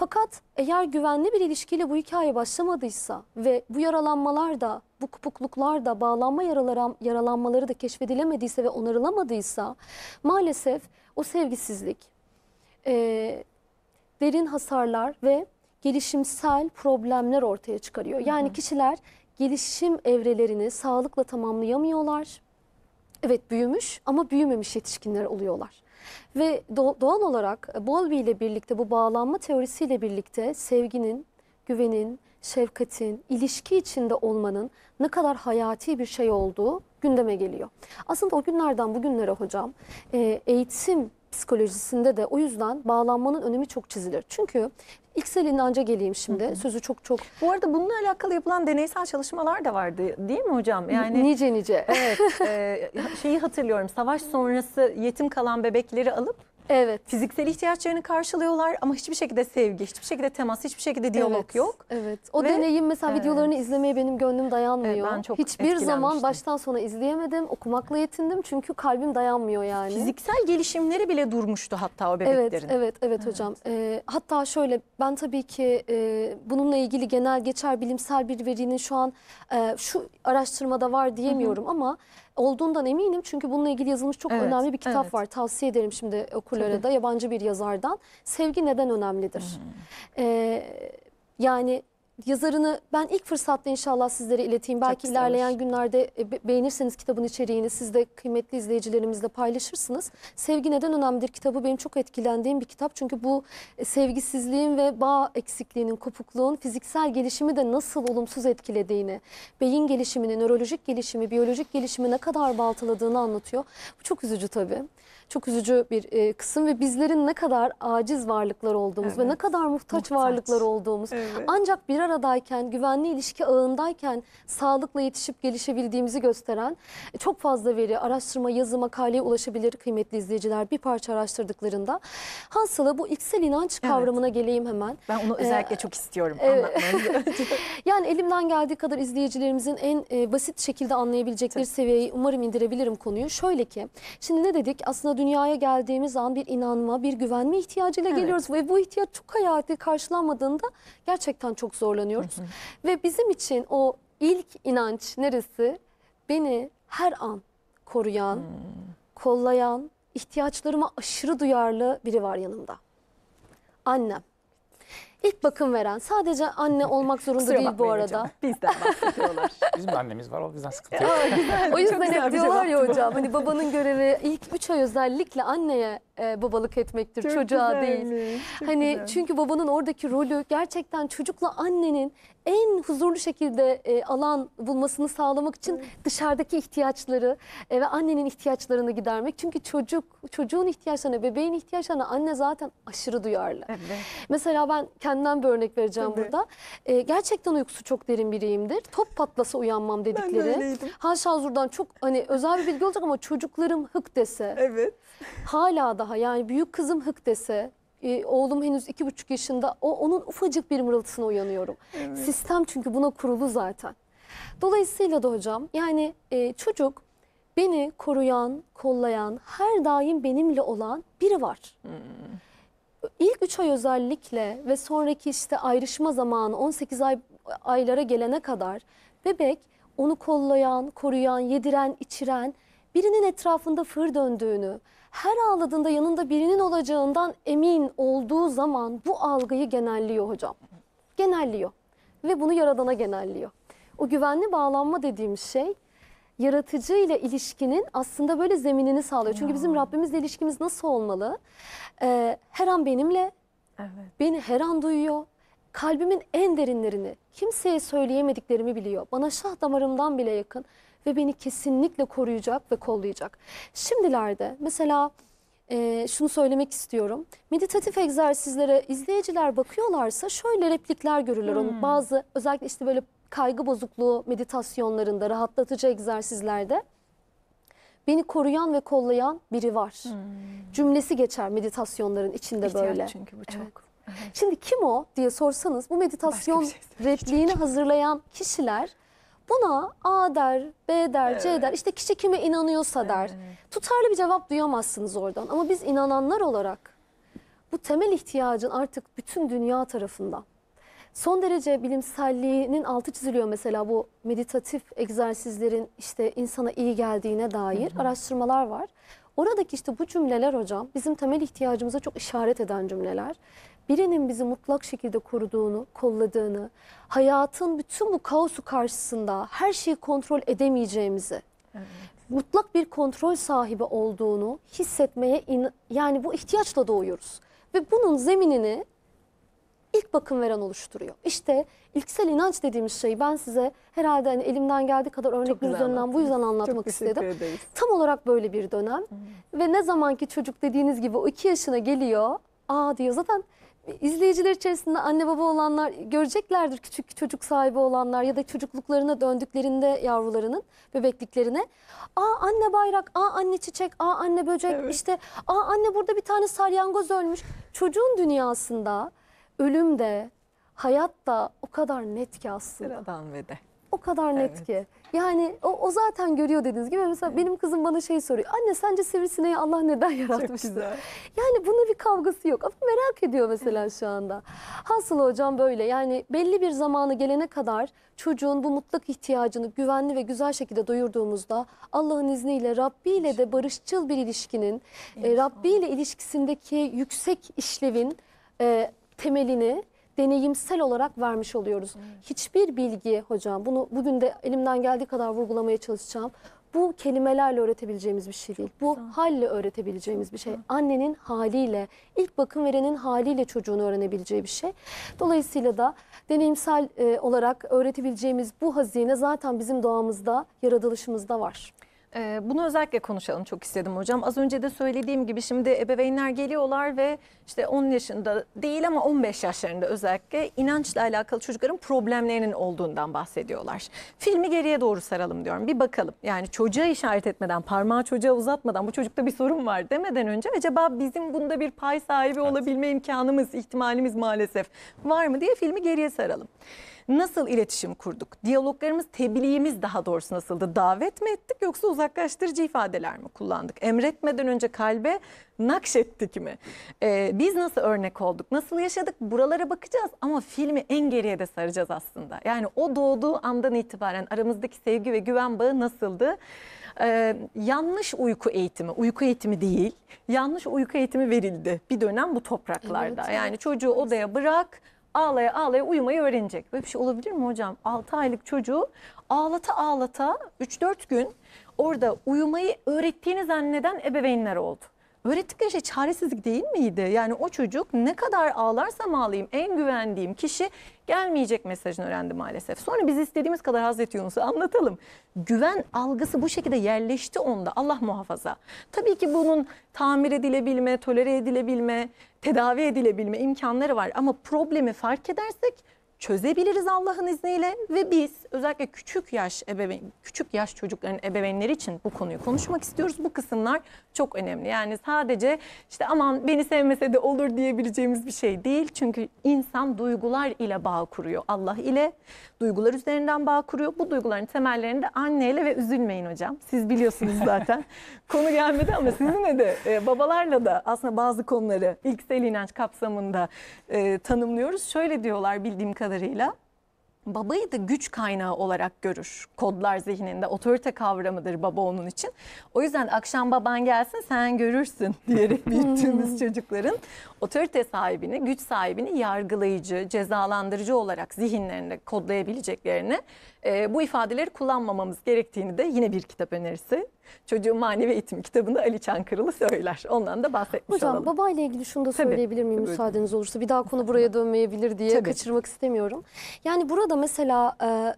Speaker 2: Fakat eğer güvenli bir ilişkiyle bu hikaye başlamadıysa ve bu yaralanmalar da, bu kupukluklar da, bağlanma yaralara, yaralanmaları da keşfedilemediyse ve onarılamadıysa maalesef o sevgisizlik, e, derin hasarlar ve gelişimsel problemler ortaya çıkarıyor. Yani hı hı. kişiler gelişim evrelerini sağlıkla tamamlayamıyorlar. Evet büyümüş ama büyümemiş yetişkinler oluyorlar. Ve doğal olarak Bowlby ile birlikte bu bağlanma teorisiyle birlikte sevginin, güvenin, şefkatin, ilişki içinde olmanın ne kadar hayati bir şey olduğu gündeme geliyor. Aslında o günlerden bugünlere hocam e, eğitim psikolojisinde de o yüzden bağlanmanın önemi çok çizilir. Çünkü İksel inanca geleyim şimdi. Hı hı. Sözü çok çok. Bu arada bununla alakalı yapılan deneysel
Speaker 1: çalışmalar da vardı değil mi hocam? Yani
Speaker 2: Nice nice. Evet.
Speaker 1: e, şeyi hatırlıyorum. Savaş sonrası yetim kalan bebekleri alıp Evet. Fiziksel ihtiyaçlarını karşılıyorlar ama hiçbir şekilde sevgi, hiçbir şekilde temas, hiçbir şekilde diyalog evet, yok.
Speaker 2: Evet. O Ve, deneyim mesela evet. videolarını izlemeye benim gönlüm dayanmıyor. Evet, ben çok Hiçbir zaman baştan sona izleyemedim. Okumakla yetindim çünkü kalbim dayanmıyor yani. Fiziksel
Speaker 1: gelişimleri bile durmuştu hatta o bebeklerin. Evet, evet, evet,
Speaker 2: evet. hocam. Ee, hatta şöyle ben tabii ki e, bununla ilgili genel geçer bilimsel bir verinin şu an e, şu araştırmada var diyemiyorum Hı -hı. ama olduğundan eminim çünkü bununla ilgili yazılmış çok evet, önemli bir kitap evet. var. Tavsiye ederim şimdi okurlara Tabii. da yabancı bir yazardan. Sevgi neden önemlidir? Hı hmm. Ee, yani yazarını ben ilk fırsatta inşallah sizlere ileteyim. Belki Çok ilerleyen günlerde e, beğenirseniz kitabın içeriğini siz de kıymetli izleyicilerimizle paylaşırsınız. Sevgi neden önemlidir kitabı benim çok etkilendiğim bir kitap. Çünkü bu e, sevgisizliğin ve bağ eksikliğinin, kopukluğun fiziksel gelişimi de nasıl olumsuz etkilediğini, beyin gelişimini, nörolojik gelişimi, biyolojik gelişimi ne kadar baltaladığını anlatıyor. Bu çok üzücü tabii çok üzücü bir e, kısım ve bizlerin ne kadar aciz varlıklar olduğumuz evet. ve ne kadar muhtaç, muhtaç. varlıklar olduğumuz. Evet. Ancak bir aradayken, güvenli ilişki ağındayken sağlıkla yetişip gelişebildiğimizi gösteren e, çok fazla veri, araştırma, yazı, makaleye ulaşabilir kıymetli izleyiciler bir parça araştırdıklarında. Hansala bu içsel inanç evet. kavramına geleyim hemen. Ben onu e, özellikle ee, çok istiyorum evet. *laughs* *laughs* yani elimden geldiği kadar izleyicilerimizin en e, basit şekilde anlayabilecekleri Tabii. seviyeyi umarım indirebilirim konuyu. Şöyle ki, şimdi ne dedik? Aslında dünyaya geldiğimiz an bir inanma, bir güvenme ihtiyacıyla evet. geliyoruz. Ve bu ihtiyaç çok hayati karşılanmadığında gerçekten çok zorlanıyoruz. Ve bizim için o ilk inanç neresi? Beni her an koruyan, hmm. kollayan, ihtiyaçlarıma aşırı duyarlı biri var yanımda. Annem. İlk bakım veren sadece anne olmak zorunda değil bu arada. hocam,
Speaker 3: Bizden bahsediyorlar. *laughs* Bizim annemiz var o bizden sıkıntı yok. O yüzden güzel hep diyorlar ya hocam
Speaker 2: hani babanın görevi ilk 3 ay özellikle anneye e, babalık etmektir çocuğa değil. Hani çünkü babanın oradaki rolü gerçekten çocukla annenin en huzurlu şekilde e, alan bulmasını sağlamak için evet. dışarıdaki ihtiyaçları e, ve annenin ihtiyaçlarını gidermek. Çünkü çocuk, çocuğun ihtiyaçlarına, bebeğin ihtiyaçlarına anne zaten aşırı duyarlı. Evet. Mesela ben kendimden bir örnek vereceğim Tabii. burada. E, gerçekten uykusu çok derin biriyimdir. Top patlasa uyanmam dedikleri. Ben de öyleydim. Haşa huzurdan çok hani özel bir bilgi olacak ama çocuklarım hık dese. Evet. Hala daha yani büyük kızım hık dese, e, oğlum henüz iki buçuk yaşında. O onun ufacık bir mırıltısına uyanıyorum. Evet. Sistem çünkü buna kurulu zaten. Dolayısıyla da hocam yani e, çocuk beni koruyan, kollayan, her daim benimle olan biri var. Hmm. İlk üç ay özellikle ve sonraki işte ayrışma zamanı 18 ay aylara gelene kadar bebek onu kollayan, koruyan, yediren, içiren birinin etrafında fır döndüğünü, her ağladığında yanında birinin olacağından emin olduğu zaman bu algıyı genelliyor hocam. Genelliyor ve bunu yaradana genelliyor. O güvenli bağlanma dediğim şey yaratıcı ile ilişkinin aslında böyle zeminini sağlıyor. Çünkü ya. bizim Rabbimizle ilişkimiz nasıl olmalı? Ee, her an benimle, evet. beni her an duyuyor. Kalbimin en derinlerini, kimseye söyleyemediklerimi biliyor. Bana şah damarımdan bile yakın ve beni kesinlikle koruyacak ve kollayacak. Şimdilerde mesela e, şunu söylemek istiyorum. Meditatif egzersizlere izleyiciler bakıyorlarsa şöyle replikler görürler. Hmm. Onu bazı özellikle işte böyle kaygı bozukluğu meditasyonlarında rahatlatıcı egzersizlerde beni koruyan ve kollayan biri var. Hmm. Cümlesi geçer meditasyonların içinde İhtiyaç böyle. çünkü bu çok. Evet. evet. Şimdi kim o diye sorsanız bu meditasyon şey repliğini hazırlayan kişiler Buna A der, B der, evet. C der. İşte kişi kime inanıyorsa der. Evet. Tutarlı bir cevap duyamazsınız oradan. Ama biz inananlar olarak bu temel ihtiyacın artık bütün dünya tarafından son derece bilimselliğinin altı çiziliyor mesela bu meditatif egzersizlerin işte insana iyi geldiğine dair hı hı. araştırmalar var. Oradaki işte bu cümleler hocam bizim temel ihtiyacımıza çok işaret eden cümleler birinin bizi mutlak şekilde koruduğunu, kolladığını, hayatın bütün bu kaosu karşısında her şeyi kontrol edemeyeceğimizi, evet. mutlak bir kontrol sahibi olduğunu hissetmeye in, yani bu ihtiyaçla doğuyoruz. Ve bunun zeminini ilk bakım veren oluşturuyor. İşte ilksel inanç dediğimiz şeyi ben size herhalde hani elimden geldiği kadar örnekler üzerinden bu yüzden anlatmak Çok istedim. Ederiz. Tam olarak böyle bir dönem. Hmm. Ve ne zamanki çocuk dediğiniz gibi o iki yaşına geliyor. Aa diyor zaten İzleyiciler içerisinde anne baba olanlar göreceklerdir küçük çocuk sahibi olanlar ya da çocukluklarına döndüklerinde yavrularının bebekliklerine. Aa anne bayrak, aa anne çiçek, aa anne böcek evet. işte aa anne burada bir tane salyangoz ölmüş. Çocuğun dünyasında ölüm de hayat da o kadar net ki aslında. Sıradan ve de o kadar net evet. ki. Yani o, o zaten görüyor dediğiniz gibi. Mesela evet. benim kızım bana şey soruyor. Anne sence sivrisineği Allah neden yaratmıştı? Yani bunun bir kavgası yok. Ama merak ediyor mesela şu anda. Hasıl hocam böyle yani belli bir zamanı gelene kadar çocuğun bu mutlak ihtiyacını güvenli ve güzel şekilde doyurduğumuzda Allah'ın izniyle Rabbi ile de barışçıl bir ilişkinin, e, Rabbi ile ilişkisindeki yüksek işlevin e, temelini deneyimsel olarak vermiş oluyoruz. Hiçbir bilgi hocam bunu bugün de elimden geldiği kadar vurgulamaya çalışacağım. Bu kelimelerle öğretebileceğimiz bir şey değil. Bu halle öğretebileceğimiz bir şey. Annenin haliyle, ilk bakım verenin haliyle çocuğunu öğrenebileceği bir şey. Dolayısıyla da deneyimsel e, olarak öğretebileceğimiz bu hazine zaten bizim doğamızda, yaratılışımızda var.
Speaker 1: Ee, bunu özellikle konuşalım çok istedim hocam. Az önce de söylediğim gibi şimdi ebeveynler geliyorlar ve işte 10 yaşında değil ama 15 yaşlarında özellikle inançla alakalı çocukların problemlerinin olduğundan bahsediyorlar. Filmi geriye doğru saralım diyorum. Bir bakalım. Yani çocuğa işaret etmeden, parmağı çocuğa uzatmadan bu çocukta bir sorun var demeden önce acaba bizim bunda bir pay sahibi olabilme imkanımız, ihtimalimiz maalesef var mı diye filmi geriye saralım nasıl iletişim kurduk? Diyaloglarımız, tebliğimiz daha doğrusu nasıldı? Davet mi ettik yoksa uzaklaştırıcı ifadeler mi kullandık? Emretmeden önce kalbe nakşettik mi? Ee, biz nasıl örnek olduk? Nasıl yaşadık? Buralara bakacağız ama filmi en geriye de saracağız aslında. Yani o doğduğu andan itibaren aramızdaki sevgi ve güven bağı nasıldı? Ee, yanlış uyku eğitimi, uyku eğitimi değil, yanlış uyku eğitimi verildi bir dönem bu topraklarda. Evet, yani çocuğu odaya bırak ağlaya ağlaya uyumayı öğrenecek. Böyle bir şey olabilir mi hocam? 6 aylık çocuğu ağlata ağlata 3-4 gün orada uyumayı öğrettiğini zanneden ebeveynler oldu öğrettikleri şey çaresizlik değil miydi? Yani o çocuk ne kadar ağlarsam ağlayayım en güvendiğim kişi gelmeyecek mesajını öğrendi maalesef. Sonra biz istediğimiz kadar Hazreti Yunus'u anlatalım. Güven algısı bu şekilde yerleşti onda Allah muhafaza. Tabii ki bunun tamir edilebilme, tolere edilebilme, tedavi edilebilme imkanları var. Ama problemi fark edersek çözebiliriz Allah'ın izniyle ve biz özellikle küçük yaş ebeveyn küçük yaş çocukların ebeveynleri için bu konuyu konuşmak istiyoruz. Bu kısımlar çok önemli. Yani sadece işte aman beni sevmese de olur diyebileceğimiz bir şey değil. Çünkü insan duygular ile bağ kuruyor Allah ile. Duygular üzerinden bağ kuruyor. Bu duyguların temellerinde anneyle ve üzülmeyin hocam. Siz biliyorsunuz *laughs* zaten. Konu gelmedi ama sizinle de e, babalarla da aslında bazı konuları ilksel inanç kapsamında e, tanımlıyoruz. Şöyle diyorlar bildiğim kadarıyla babayı da güç kaynağı olarak görür. Kodlar zihninde otorite kavramıdır baba onun için. O yüzden akşam baban gelsin sen görürsün *laughs* diyerek hmm. büyüttüğümüz çocukların otorite sahibini, güç sahibini yargılayıcı, cezalandırıcı olarak zihinlerinde kodlayabileceklerini e, bu ifadeleri kullanmamamız gerektiğini de yine bir kitap önerisi Çocuğun Manevi eğitim kitabında Ali Çankırılı söyler. Ondan da bahsetmiş Hocam, olalım.
Speaker 2: Hocam babayla ilgili şunu da söyleyebilir miyim Tabii. müsaadeniz olursa? Bir daha konu buraya dönmeyebilir diye Tabii. kaçırmak istemiyorum. Yani burada mesela... E,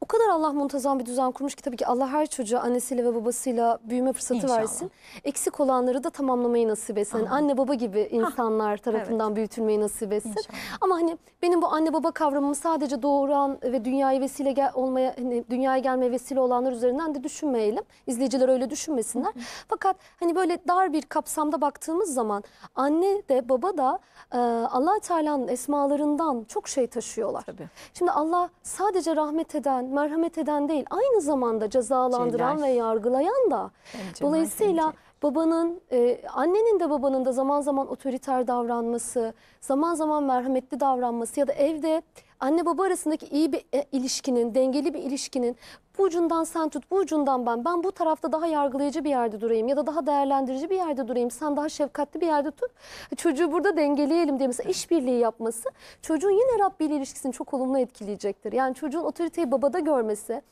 Speaker 2: o kadar Allah muntazam bir düzen kurmuş ki tabii ki Allah her çocuğa annesiyle ve babasıyla büyüme fırsatı İnşallah. versin. Eksik olanları da tamamlamayı nasip etsin. Aha. Anne baba gibi insanlar ha. tarafından evet. büyütülmeyi nasip etsin. İnşallah. Ama hani benim bu anne baba kavramımı sadece doğuran ve dünyaya vesile gel olmaya hani dünyaya gelmeye vesile olanlar üzerinden de düşünmeyelim. İzleyiciler öyle düşünmesinler. Hı hı. Fakat hani böyle dar bir kapsamda baktığımız zaman anne de baba da e, Allah Teala'nın esmalarından çok şey taşıyorlar. Tabii. Şimdi Allah sadece rahmet eden merhamet eden değil, aynı zamanda cezalandıran Şeyler. ve yargılayan da. Bence Dolayısıyla bence. babanın, e, annenin de babanın da zaman zaman otoriter davranması, zaman zaman merhametli davranması ya da evde anne baba arasındaki iyi bir e, ilişkinin, dengeli bir ilişkinin bu ucundan sen tut, bu ucundan ben. Ben bu tarafta daha yargılayıcı bir yerde durayım ya da daha değerlendirici bir yerde durayım. Sen daha şefkatli bir yerde tut. Çocuğu burada dengeleyelim diye mesela işbirliği yapması çocuğun yine Rabbi ile ilişkisini çok olumlu etkileyecektir. Yani çocuğun otoriteyi babada görmesi,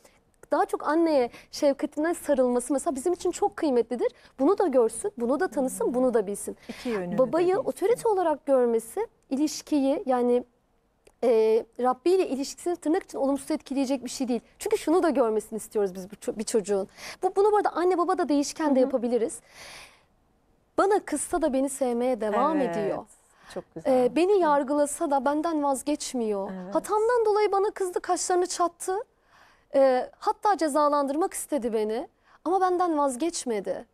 Speaker 2: daha çok anneye şefkatinden sarılması mesela bizim için çok kıymetlidir. Bunu da görsün, bunu da tanısın, bunu da bilsin. İki Babayı otorite olarak görmesi ilişkiyi yani e, Rabbi ile ilişkisini tırnak için olumsuz etkileyecek bir şey değil. Çünkü şunu da görmesini istiyoruz biz bir çocuğun. Bu, bunu bu arada anne baba da değişken de yapabiliriz. Bana kızsa da beni sevmeye devam evet. ediyor. Çok e, güzel. Ee, beni yargılasa da benden vazgeçmiyor. Evet. Hatamdan dolayı bana kızdı, kaşlarını çattı. Ee, hatta cezalandırmak istedi beni. Ama benden vazgeçmedi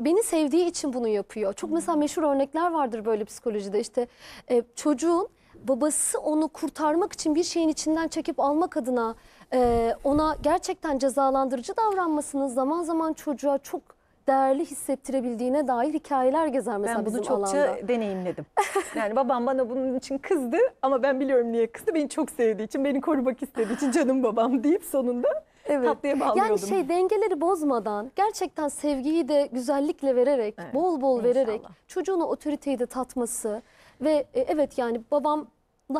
Speaker 2: beni sevdiği için bunu yapıyor. Çok mesela meşhur örnekler vardır böyle psikolojide. İşte e, çocuğun babası onu kurtarmak için bir şeyin içinden çekip almak adına e, ona gerçekten cezalandırıcı davranmasının zaman zaman çocuğa çok değerli hissettirebildiğine dair hikayeler gezer mesela ben bizim bunu çokça alanda.
Speaker 1: deneyimledim. *laughs* yani babam bana bunun için kızdı ama ben biliyorum niye kızdı. Beni çok sevdiği için, beni korumak istediği için canım babam deyip sonunda
Speaker 2: evet. tatlıya bağlıyordum. Yani şey dengeleri bozmadan gerçekten sevgiyi de güzellikle vererek, evet. bol bol İnşallah. vererek çocuğun otoriteyi de tatması, ve e, evet yani babamla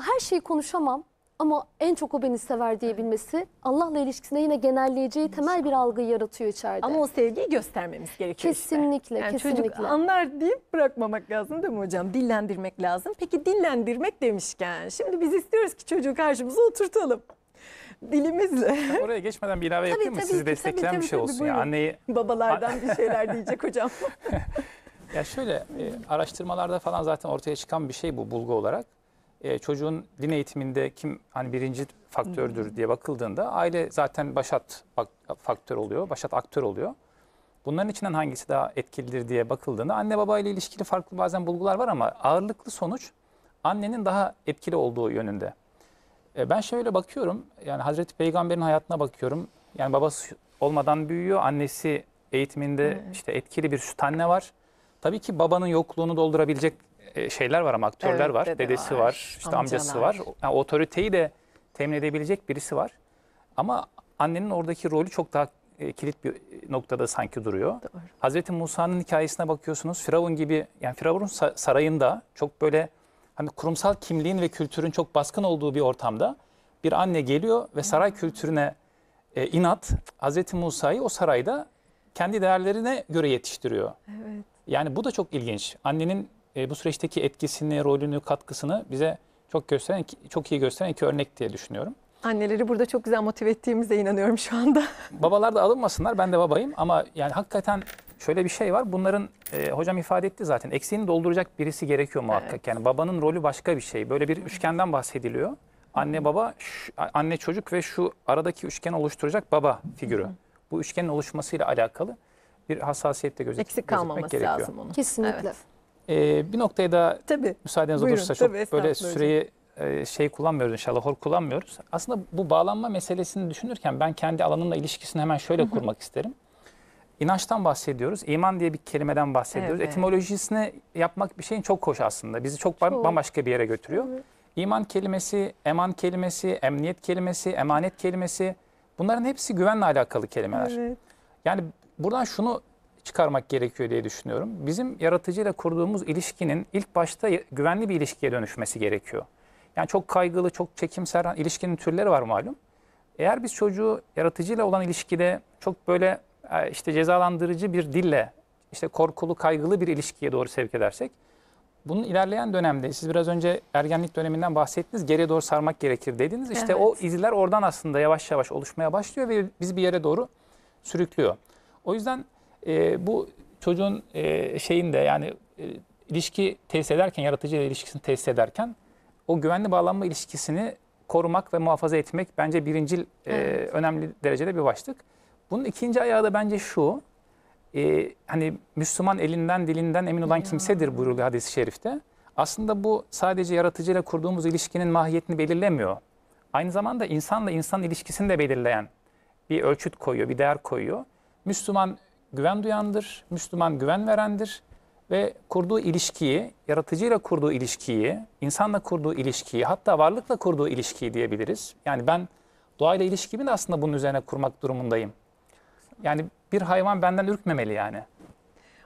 Speaker 2: her şeyi konuşamam ama en çok o beni sever diyebilmesi Allah'la ilişkisine yine genelleyeceği temel bir algı yaratıyor içeride. Ama o sevgiyi
Speaker 1: göstermemiz gerekiyor Kesinlikle, işte. Yani kesinlikle. Çocuk anlar deyip bırakmamak lazım değil mi hocam? Dillendirmek lazım. Peki dillendirmek demişken şimdi biz istiyoruz ki çocuğu karşımıza oturtalım. Dilimizle.
Speaker 3: oraya geçmeden bir ilave tabii, yapayım mı? Tabii, Sizi destekleyen tabii, bir şey olsun. Buyurun. Yani anneyi...
Speaker 1: Babalardan *laughs* bir şeyler diyecek hocam. *laughs*
Speaker 3: Ya şöyle e, araştırmalarda falan zaten ortaya çıkan bir şey bu bulgu olarak. E, çocuğun din eğitiminde kim hani birinci faktördür diye bakıldığında aile zaten başat bak, faktör oluyor, başat aktör oluyor. Bunların içinden hangisi daha etkilidir diye bakıldığında anne baba ile ilişkili farklı bazen bulgular var ama ağırlıklı sonuç annenin daha etkili olduğu yönünde. E, ben şöyle bakıyorum yani Hazreti Peygamber'in hayatına bakıyorum. Yani babası olmadan büyüyor, annesi eğitiminde işte etkili bir süt anne var. Tabii ki babanın yokluğunu doldurabilecek e, şeyler var ama aktörler evet, var. Dedesi var, var işte amcalar. amcası var. Yani otoriteyi de temin edebilecek birisi var. Ama annenin oradaki rolü çok daha e, kilit bir noktada sanki duruyor. Doğru. Hazreti Musa'nın hikayesine bakıyorsunuz. Firavun gibi yani Firavun'un sarayında çok böyle hani kurumsal kimliğin ve kültürün çok baskın olduğu bir ortamda bir anne geliyor ve saray kültürüne e, inat Hazreti Musa'yı o sarayda kendi değerlerine göre yetiştiriyor. Evet. Yani bu da çok ilginç. Annenin e, bu süreçteki etkisini, rolünü, katkısını bize çok gösteren, çok iyi gösteren iki örnek diye düşünüyorum.
Speaker 1: Anneleri burada çok güzel motive ettiğimize inanıyorum şu anda.
Speaker 3: *laughs* Babalar da alınmasınlar. Ben de babayım ama yani hakikaten şöyle bir şey var. Bunların e, hocam ifade etti zaten. Eksiğini dolduracak birisi gerekiyor muhakkak. Evet. Yani babanın rolü başka bir şey. Böyle bir üçgenden bahsediliyor. Anne baba, şu, anne çocuk ve şu aradaki üçgen oluşturacak baba figürü. Bu üçgenin oluşmasıyla alakalı bir hassasiyette gözet Eksik kalmaması gerekiyor. lazım onun.
Speaker 2: Kesinlikle. Evet.
Speaker 3: Ee, bir noktaya da tabii. müsaadeniz Buyurun, olursa çok böyle süreyi e, şey kullanmıyoruz inşallah hor kullanmıyoruz. Aslında bu bağlanma meselesini düşünürken ben kendi alanımla ilişkisini hemen şöyle kurmak isterim. İnançtan bahsediyoruz. iman diye bir kelimeden bahsediyoruz. Evet. Etimolojisini yapmak bir şeyin çok hoş aslında. Bizi çok, çok. bambaşka bir yere götürüyor. Evet. İman kelimesi, eman kelimesi, emniyet kelimesi, emanet kelimesi bunların hepsi güvenle alakalı kelimeler. Evet. Yani buradan şunu çıkarmak gerekiyor diye düşünüyorum. Bizim yaratıcıyla kurduğumuz ilişkinin ilk başta güvenli bir ilişkiye dönüşmesi gerekiyor. Yani çok kaygılı, çok çekimser ilişkinin türleri var malum. Eğer biz çocuğu yaratıcıyla olan ilişkide çok böyle e, işte cezalandırıcı bir dille işte korkulu, kaygılı bir ilişkiye doğru sevk edersek bunun ilerleyen dönemde siz biraz önce ergenlik döneminden bahsettiniz. Geriye doğru sarmak gerekir dediniz. İşte evet. o izler oradan aslında yavaş yavaş oluşmaya başlıyor ve biz bir yere doğru sürüklüyor. O yüzden e, bu çocuğun e, şeyin yani e, ilişki tesis ederken, yaratıcı ilişkisini tesis ederken o güvenli bağlanma ilişkisini korumak ve muhafaza etmek bence birincil e, evet. önemli derecede bir başlık. Bunun ikinci ayağı da bence şu. E, hani Müslüman elinden dilinden emin olan kimsedir buyuruluyor hadis-i şerifte. Aslında bu sadece yaratıcıyla kurduğumuz ilişkinin mahiyetini belirlemiyor. Aynı zamanda insanla insan ilişkisini de belirleyen bir ölçüt koyuyor, bir değer koyuyor. Müslüman güven duyandır, Müslüman güven verendir ve kurduğu ilişkiyi, yaratıcıyla kurduğu ilişkiyi, insanla kurduğu ilişkiyi, hatta varlıkla kurduğu ilişkiyi diyebiliriz. Yani ben doğayla ilişkimi de aslında bunun üzerine kurmak durumundayım. Yani bir hayvan benden ürkmemeli yani.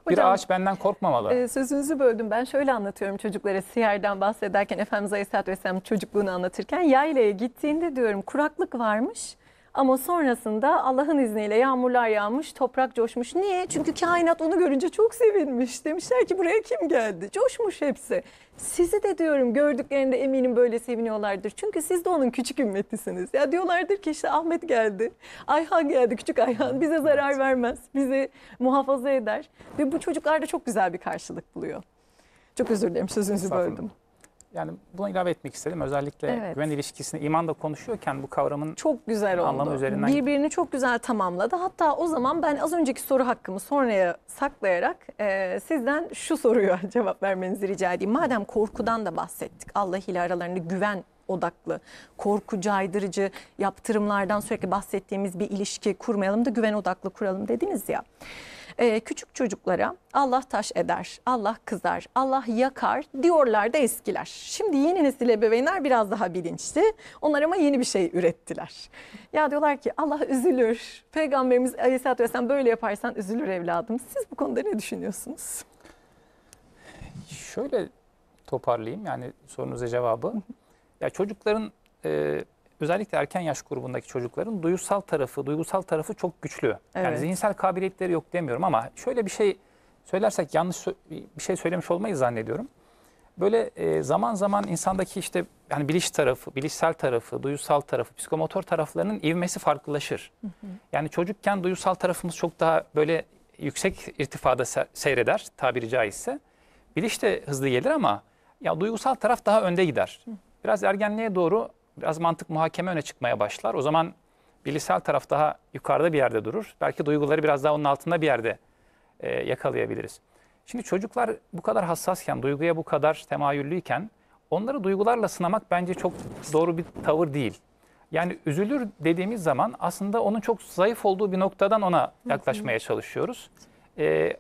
Speaker 3: Bir Hocam, ağaç benden korkmamalı. E,
Speaker 1: sözünüzü böldüm. Ben şöyle anlatıyorum çocuklara Siyer'den bahsederken Efendimiz Aleyhisselatü Vesselam çocukluğunu anlatırken yaylaya gittiğinde diyorum kuraklık varmış. Ama sonrasında Allah'ın izniyle yağmurlar yağmış, toprak coşmuş. Niye? Çünkü kainat onu görünce çok sevinmiş. Demişler ki buraya kim geldi? Coşmuş hepsi. Sizi de diyorum gördüklerinde eminim böyle seviniyorlardır. Çünkü siz de onun küçük ümmetisiniz. Ya diyorlardır ki işte Ahmet geldi, Ayhan geldi, küçük Ayhan bize zarar vermez, bizi muhafaza eder. Ve bu çocuklar da çok güzel bir karşılık buluyor. Çok özür dilerim sözünüzü böldüm.
Speaker 3: Yani bunu ilave etmek istedim. Özellikle evet. güven ilişkisini iman da konuşuyorken bu kavramın çok güzel oldu. üzerinden.
Speaker 1: Birbirini çok güzel tamamladı. Hatta o zaman ben az önceki soru hakkımı sonraya saklayarak e, sizden şu soruyu *laughs* cevap vermenizi rica edeyim. Madem korkudan da bahsettik. Allah ile aralarında güven odaklı, korku caydırıcı yaptırımlardan sürekli bahsettiğimiz bir ilişki kurmayalım da güven odaklı kuralım dediniz ya e, küçük çocuklara Allah taş eder, Allah kızar, Allah yakar diyorlar da eskiler. Şimdi yeni nesil ebeveynler biraz daha bilinçli. Onlar ama yeni bir şey ürettiler. Ya diyorlar ki Allah üzülür. Peygamberimiz Aleyhisselatü Vesselam böyle yaparsan üzülür evladım. Siz bu konuda ne düşünüyorsunuz?
Speaker 3: Şöyle toparlayayım yani sorunuza cevabı. Ya çocukların e, özellikle erken yaş grubundaki çocukların duyusal tarafı, duygusal tarafı çok güçlü. Evet. Yani zihinsel kabiliyetleri yok demiyorum ama şöyle bir şey söylersek yanlış bir şey söylemiş olmayı zannediyorum. Böyle e, zaman zaman insandaki işte yani biliş tarafı, bilişsel tarafı, duyusal tarafı, psikomotor taraflarının ivmesi farklılaşır. Hı hı. Yani çocukken duyusal tarafımız çok daha böyle yüksek irtifada se seyreder tabiri caizse. Biliş de hızlı gelir ama ya duygusal taraf daha önde gider. Biraz ergenliğe doğru biraz mantık muhakeme öne çıkmaya başlar. O zaman bilişsel taraf daha yukarıda bir yerde durur. Belki duyguları biraz daha onun altında bir yerde e, yakalayabiliriz. Şimdi çocuklar bu kadar hassasken, duyguya bu kadar temayüllüyken onları duygularla sınamak bence çok doğru bir tavır değil. Yani üzülür dediğimiz zaman aslında onun çok zayıf olduğu bir noktadan ona yaklaşmaya çalışıyoruz. Ee,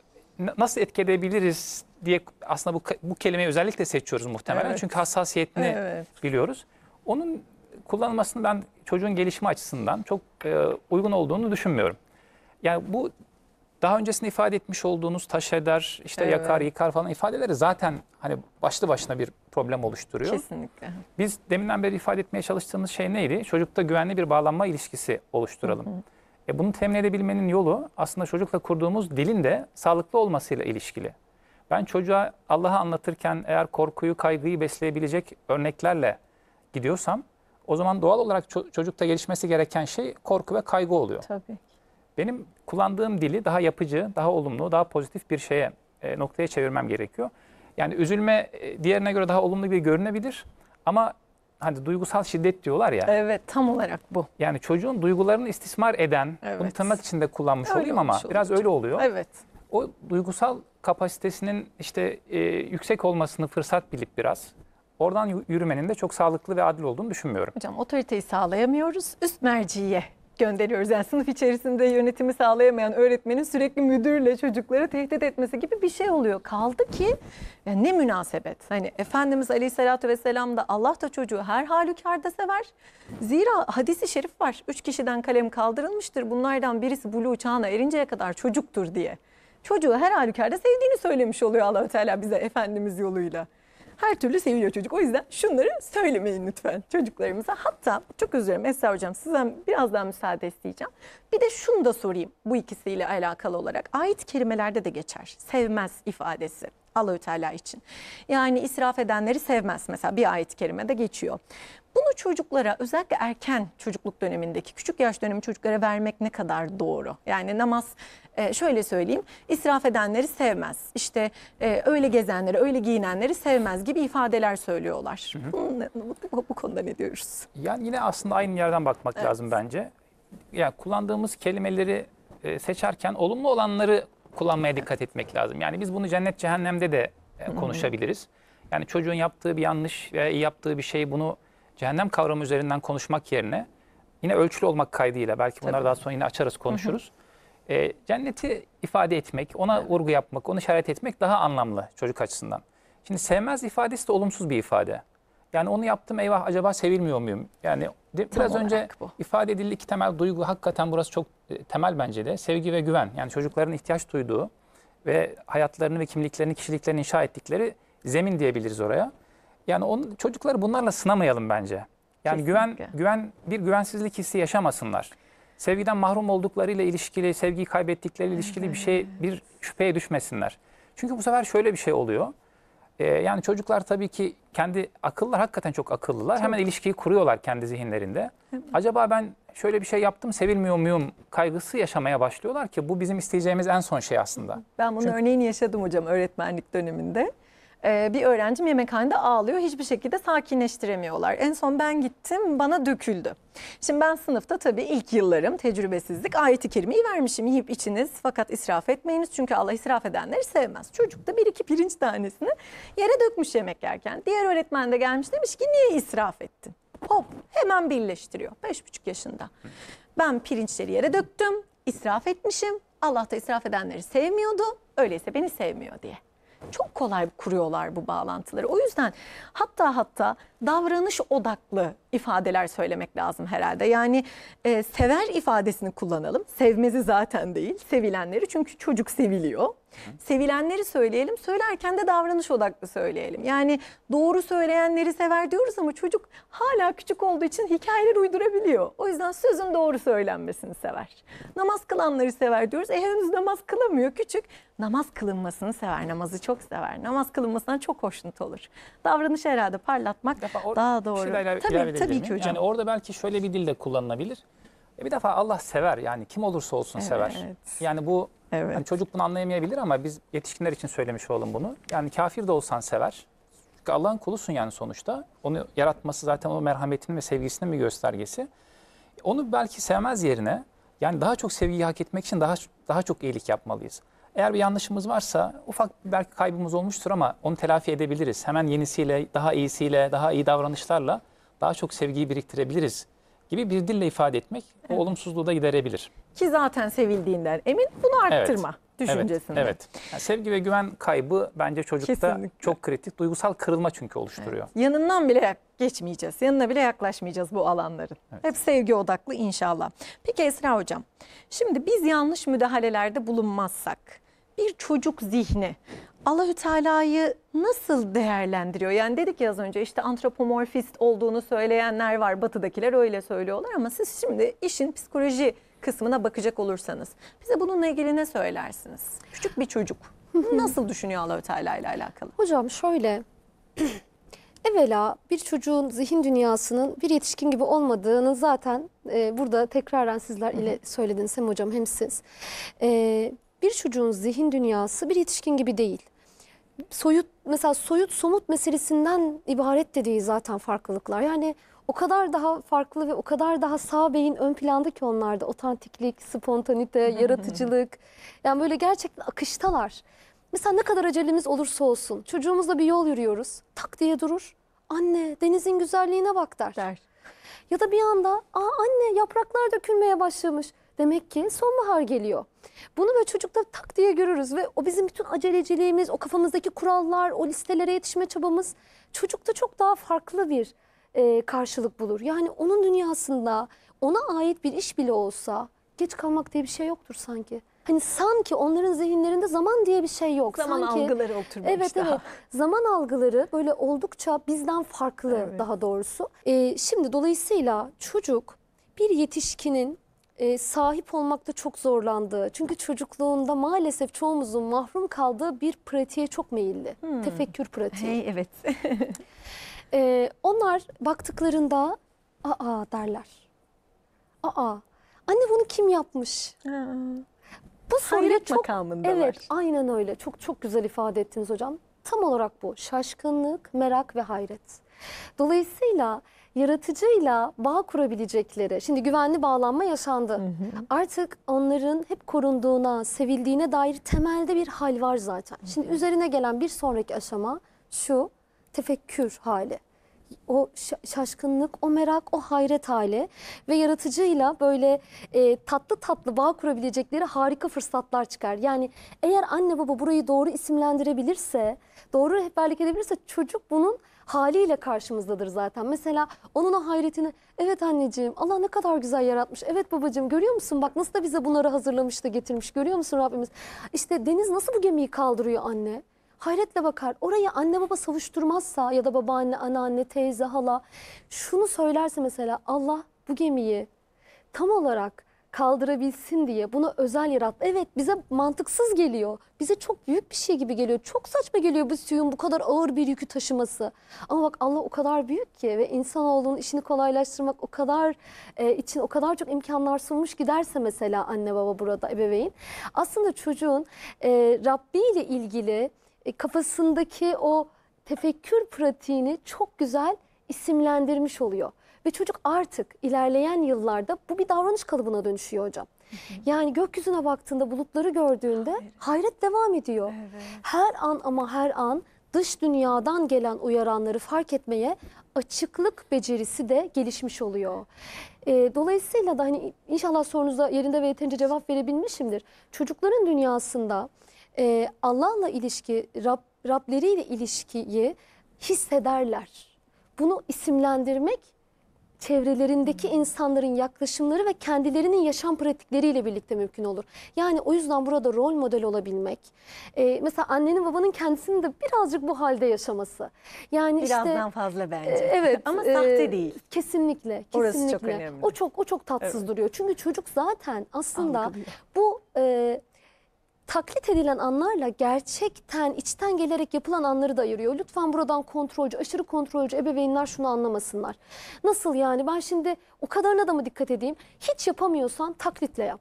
Speaker 3: nasıl etkileyebiliriz diye aslında bu, bu kelimeyi özellikle seçiyoruz muhtemelen. Evet. Çünkü hassasiyetini evet. biliyoruz. Onun kullanılmasından çocuğun gelişimi açısından çok e, uygun olduğunu düşünmüyorum. Yani bu daha öncesinde ifade etmiş olduğunuz taş eder, işte evet. yakar, yıkar falan ifadeleri zaten hani başlı başına bir problem oluşturuyor. Kesinlikle. Biz deminden beri ifade etmeye çalıştığımız şey neydi? Çocukta güvenli bir bağlanma ilişkisi oluşturalım. Hı hı. E bunu temin edebilmenin yolu aslında çocukla kurduğumuz dilin de sağlıklı olmasıyla ilişkili. Ben çocuğa Allah'ı anlatırken eğer korkuyu, kaygıyı besleyebilecek örneklerle gidiyorsam o zaman doğal olarak ço- çocukta gelişmesi gereken şey korku ve kaygı oluyor. Tabii. Benim kullandığım dili daha yapıcı, daha olumlu, daha pozitif bir şeye e, noktaya çevirmem gerekiyor. Yani üzülme e, diğerine göre daha olumlu bir görünebilir ama hani duygusal şiddet diyorlar ya. Evet tam olarak bu. Yani çocuğun duygularını istismar eden, evet. bunu tırnak içinde kullanmış öyle olayım ama olacak. biraz öyle oluyor. Evet. O duygusal kapasitesinin işte e, yüksek olmasını fırsat bilip biraz Oradan yürümenin de çok sağlıklı ve adil olduğunu düşünmüyorum.
Speaker 1: Hocam otoriteyi sağlayamıyoruz, üst merciye gönderiyoruz. Yani sınıf içerisinde yönetimi sağlayamayan öğretmenin sürekli müdürle çocukları tehdit etmesi gibi bir şey oluyor. Kaldı ki yani ne münasebet. Hani Efendimiz Aleyhisselatü Vesselam da Allah da çocuğu her halükarda sever. Zira hadisi şerif var. Üç kişiden kalem kaldırılmıştır. Bunlardan birisi bulu çağına erinceye kadar çocuktur diye. Çocuğu her halükarda sevdiğini söylemiş oluyor Allahü Teala bize Efendimiz yoluyla. Her türlü seviliyor çocuk. O yüzden şunları söylemeyin lütfen çocuklarımıza. Hatta çok özür dilerim Esra Hocam sizden biraz daha müsaade isteyeceğim. Bir de şunu da sorayım bu ikisiyle alakalı olarak. Ait kelimelerde de geçer. Sevmez ifadesi. Allahü Teala için. Yani israf edenleri sevmez mesela bir ayet-i kerimede geçiyor. Bunu çocuklara özellikle erken çocukluk dönemindeki küçük yaş dönemi çocuklara vermek ne kadar doğru? Yani namaz e, şöyle söyleyeyim israf edenleri sevmez. İşte e, öyle gezenleri öyle giyinenleri sevmez gibi ifadeler söylüyorlar. Hı hı. Bu,
Speaker 3: bu, bu konuda ne diyoruz? Yani yine aslında aynı yerden bakmak evet. lazım bence. Yani kullandığımız kelimeleri e, seçerken olumlu olanları kullanmaya dikkat etmek lazım. Yani biz bunu cennet cehennemde de e, konuşabiliriz. Yani çocuğun yaptığı bir yanlış veya iyi yaptığı bir şey bunu cehennem kavramı üzerinden konuşmak yerine yine ölçülü olmak kaydıyla belki bunları Tabii. daha sonra yine açarız konuşuruz. E, cenneti ifade etmek, ona vurgu yapmak, onu işaret etmek daha anlamlı çocuk açısından. Şimdi sevmez ifadesi de olumsuz bir ifade. Yani onu yaptım eyvah acaba sevilmiyor muyum? Yani de, biraz önce bu. ifade edildi iki temel duygu hakikaten burası çok e, temel bence de. Sevgi ve güven. Yani çocukların ihtiyaç duyduğu ve hayatlarını ve kimliklerini, kişiliklerini inşa ettikleri zemin diyebiliriz oraya. Yani on, çocukları bunlarla sınamayalım bence. Yani Kesinlikle. güven güven bir güvensizlik hissi yaşamasınlar. Sevgiden mahrum olduklarıyla ilişkili, sevgiyi kaybettikleriyle ilişkili bir şey bir şüpheye düşmesinler. Çünkü bu sefer şöyle bir şey oluyor. Ee, yani çocuklar tabii ki kendi akıllar hakikaten çok akıllılar. Çok. Hemen ilişkiyi kuruyorlar kendi zihinlerinde. Acaba ben şöyle bir şey yaptım sevilmiyor muyum kaygısı yaşamaya başlıyorlar ki bu bizim isteyeceğimiz en son şey aslında.
Speaker 1: Ben bunun Çünkü... örneğini yaşadım hocam öğretmenlik döneminde. Ee, bir öğrencim yemekhanede ağlıyor. Hiçbir şekilde sakinleştiremiyorlar. En son ben gittim bana döküldü. Şimdi ben sınıfta tabii ilk yıllarım tecrübesizlik ayeti kerimeyi vermişim. Yiyip içiniz fakat israf etmeyiniz çünkü Allah israf edenleri sevmez. Çocuk da bir iki pirinç tanesini yere dökmüş yemek yerken. Diğer öğretmen de gelmiş demiş ki niye israf ettin? Hop hemen birleştiriyor beş buçuk yaşında. Ben pirinçleri yere döktüm, israf etmişim. Allah da israf edenleri sevmiyordu. Öyleyse beni sevmiyor diye. Çok kolay kuruyorlar bu bağlantıları. O yüzden hatta hatta davranış odaklı ifadeler söylemek lazım herhalde. Yani e, sever ifadesini kullanalım. Sevmezi zaten değil, sevilenleri çünkü çocuk seviliyor. Sevilenleri söyleyelim, söylerken de davranış odaklı söyleyelim. Yani doğru söyleyenleri sever diyoruz ama çocuk hala küçük olduğu için hikayeler uydurabiliyor. O yüzden sözün doğru söylenmesini sever. Namaz kılanları sever diyoruz. E henüz namaz kılamıyor küçük. Namaz kılınmasını sever, namazı çok sever. Namaz kılınmasından çok hoşnut olur. Davranış herhalde parlatmak daha doğru. Şeyler tabii tabii ki hocam. Yani
Speaker 3: orada belki şöyle bir dil de kullanılabilir. E bir defa Allah sever yani kim olursa olsun evet. sever. Yani bu evet. yani çocuk bunu anlayamayabilir ama biz yetişkinler için söylemiş olalım bunu. Yani kafir de olsan sever. Çünkü Allah'ın kulusun yani sonuçta. Onu yaratması zaten o merhametinin ve sevgisinin bir göstergesi. Onu belki sevmez yerine yani daha çok sevgiyi hak etmek için daha daha çok iyilik yapmalıyız. Eğer bir yanlışımız varsa ufak belki kaybımız olmuştur ama onu telafi edebiliriz. Hemen yenisiyle, daha iyisiyle, daha iyi davranışlarla daha çok sevgiyi biriktirebiliriz gibi bir dille ifade etmek evet. o olumsuzluğu da giderebilir.
Speaker 1: Ki zaten sevildiğinden emin bunu arttırma evet. düşüncesinde. Evet.
Speaker 3: evet. Yani sevgi ve güven kaybı bence çocukta Kesinlikle. çok kritik. Duygusal kırılma çünkü oluşturuyor.
Speaker 1: Evet. Yanından bile geçmeyeceğiz. Yanına bile yaklaşmayacağız bu alanların. Evet. Hep sevgi odaklı inşallah. Peki Esra Hocam, şimdi biz yanlış müdahalelerde bulunmazsak, bir çocuk zihni Allahü Teala'yı nasıl değerlendiriyor? Yani dedik ya az önce işte antropomorfist olduğunu söyleyenler var. Batıdakiler öyle söylüyorlar ama siz şimdi işin psikoloji kısmına bakacak olursanız bize bununla ilgili ne söylersiniz? Küçük bir çocuk *laughs* nasıl düşünüyor Allahü Teala ile alakalı?
Speaker 2: Hocam şöyle *clears throat* Evvela bir çocuğun zihin dünyasının bir yetişkin gibi olmadığını zaten e, burada tekrarren sizler ile söylediniz hem hocam hem siz. E, bir çocuğun zihin dünyası bir yetişkin gibi değil. Soyut mesela soyut somut meselesinden ibaret dediği zaten farklılıklar. Yani o kadar daha farklı ve o kadar daha sağ beyin ön planda ki onlarda otantiklik, spontanite, *laughs* yaratıcılık. Yani böyle gerçekten akıştalar. Mesela ne kadar acelemiz olursa olsun çocuğumuzla bir yol yürüyoruz. Tak diye durur. Anne denizin güzelliğine bak der. der. Ya da bir anda Aa anne yapraklar dökülmeye başlamış. Demek ki sonbahar geliyor. Bunu böyle çocukta tak diye görürüz ve o bizim bütün aceleciliğimiz, o kafamızdaki kurallar, o listelere yetişme çabamız çocukta çok daha farklı bir e, karşılık bulur. Yani onun dünyasında ona ait bir iş bile olsa geç kalmak diye bir şey yoktur sanki. Hani sanki onların zihinlerinde zaman diye bir şey yok. Zaman sanki, algıları oturmamış Evet daha. evet. Zaman algıları böyle oldukça bizden farklı evet. daha doğrusu. Ee, şimdi dolayısıyla çocuk bir yetişkinin e, sahip olmakta çok zorlandığı, çünkü çocukluğunda maalesef çoğumuzun mahrum kaldığı bir pratiğe çok meyilli. Hmm. Tefekkür pratiği. Hey, evet. *laughs* e, onlar baktıklarında aa derler. Aa anne bunu kim yapmış? Bu soruyla çok makamındalar. Evet, aynen öyle. Çok çok güzel ifade ettiniz hocam. Tam olarak bu. Şaşkınlık, merak ve hayret. Dolayısıyla yaratıcıyla bağ kurabilecekleri, şimdi güvenli bağlanma yaşandı. Hı hı. Artık onların hep korunduğuna, sevildiğine dair temelde bir hal var zaten. Hı hı. Şimdi üzerine gelen bir sonraki aşama şu tefekkür hali. O şaşkınlık, o merak, o hayret hali ve yaratıcıyla böyle e, tatlı tatlı bağ kurabilecekleri harika fırsatlar çıkar. Yani eğer anne baba burayı doğru isimlendirebilirse, doğru rehberlik edebilirse çocuk bunun haliyle karşımızdadır zaten. Mesela onun o hayretini evet anneciğim Allah ne kadar güzel yaratmış. Evet babacığım görüyor musun bak nasıl da bize bunları hazırlamış da getirmiş görüyor musun Rabbimiz. İşte deniz nasıl bu gemiyi kaldırıyor anne? hayretle bakar. Orayı anne baba savuşturmazsa ya da babaanne, anneanne, teyze, hala şunu söylerse mesela Allah bu gemiyi tam olarak kaldırabilsin diye buna özel yarat. Evet bize mantıksız geliyor. Bize çok büyük bir şey gibi geliyor. Çok saçma geliyor bu suyun bu kadar ağır bir yükü taşıması. Ama bak Allah o kadar büyük ki ve insanoğlunun işini kolaylaştırmak o kadar e, için o kadar çok imkanlar sunmuş giderse mesela anne baba burada ebeveyn. Aslında çocuğun e, Rabbi ile ilgili e, kafasındaki o tefekkür pratiğini çok güzel isimlendirmiş oluyor. Ve çocuk artık ilerleyen yıllarda bu bir davranış kalıbına dönüşüyor hocam. Yani gökyüzüne baktığında bulutları gördüğünde Hayır. hayret devam ediyor. Evet. Her an ama her an dış dünyadan gelen uyaranları fark etmeye açıklık becerisi de gelişmiş oluyor. E, dolayısıyla da hani inşallah sorunuza yerinde ve yeterince cevap verebilmişimdir. Çocukların dünyasında e, Allah'la ilişki, Rab, Rableriyle ilişkiyi hissederler. Bunu isimlendirmek çevrelerindeki insanların yaklaşımları ve kendilerinin yaşam pratikleriyle birlikte mümkün olur. Yani o yüzden burada rol model olabilmek. E, mesela annenin babanın kendisini de birazcık bu halde yaşaması. Yani Birazdan işte, fazla bence. E, evet. Ama e, sahte değil. Kesinlikle. kesinlikle. Orası çok önemli. O çok, o çok tatsız evet. duruyor. Çünkü çocuk zaten aslında Anladım. bu... E, taklit edilen anlarla gerçekten içten gelerek yapılan anları da ayırıyor. Lütfen buradan kontrolcü, aşırı kontrolcü ebeveynler şunu anlamasınlar. Nasıl yani ben şimdi o kadarına da mı dikkat edeyim? Hiç yapamıyorsan taklitle yap.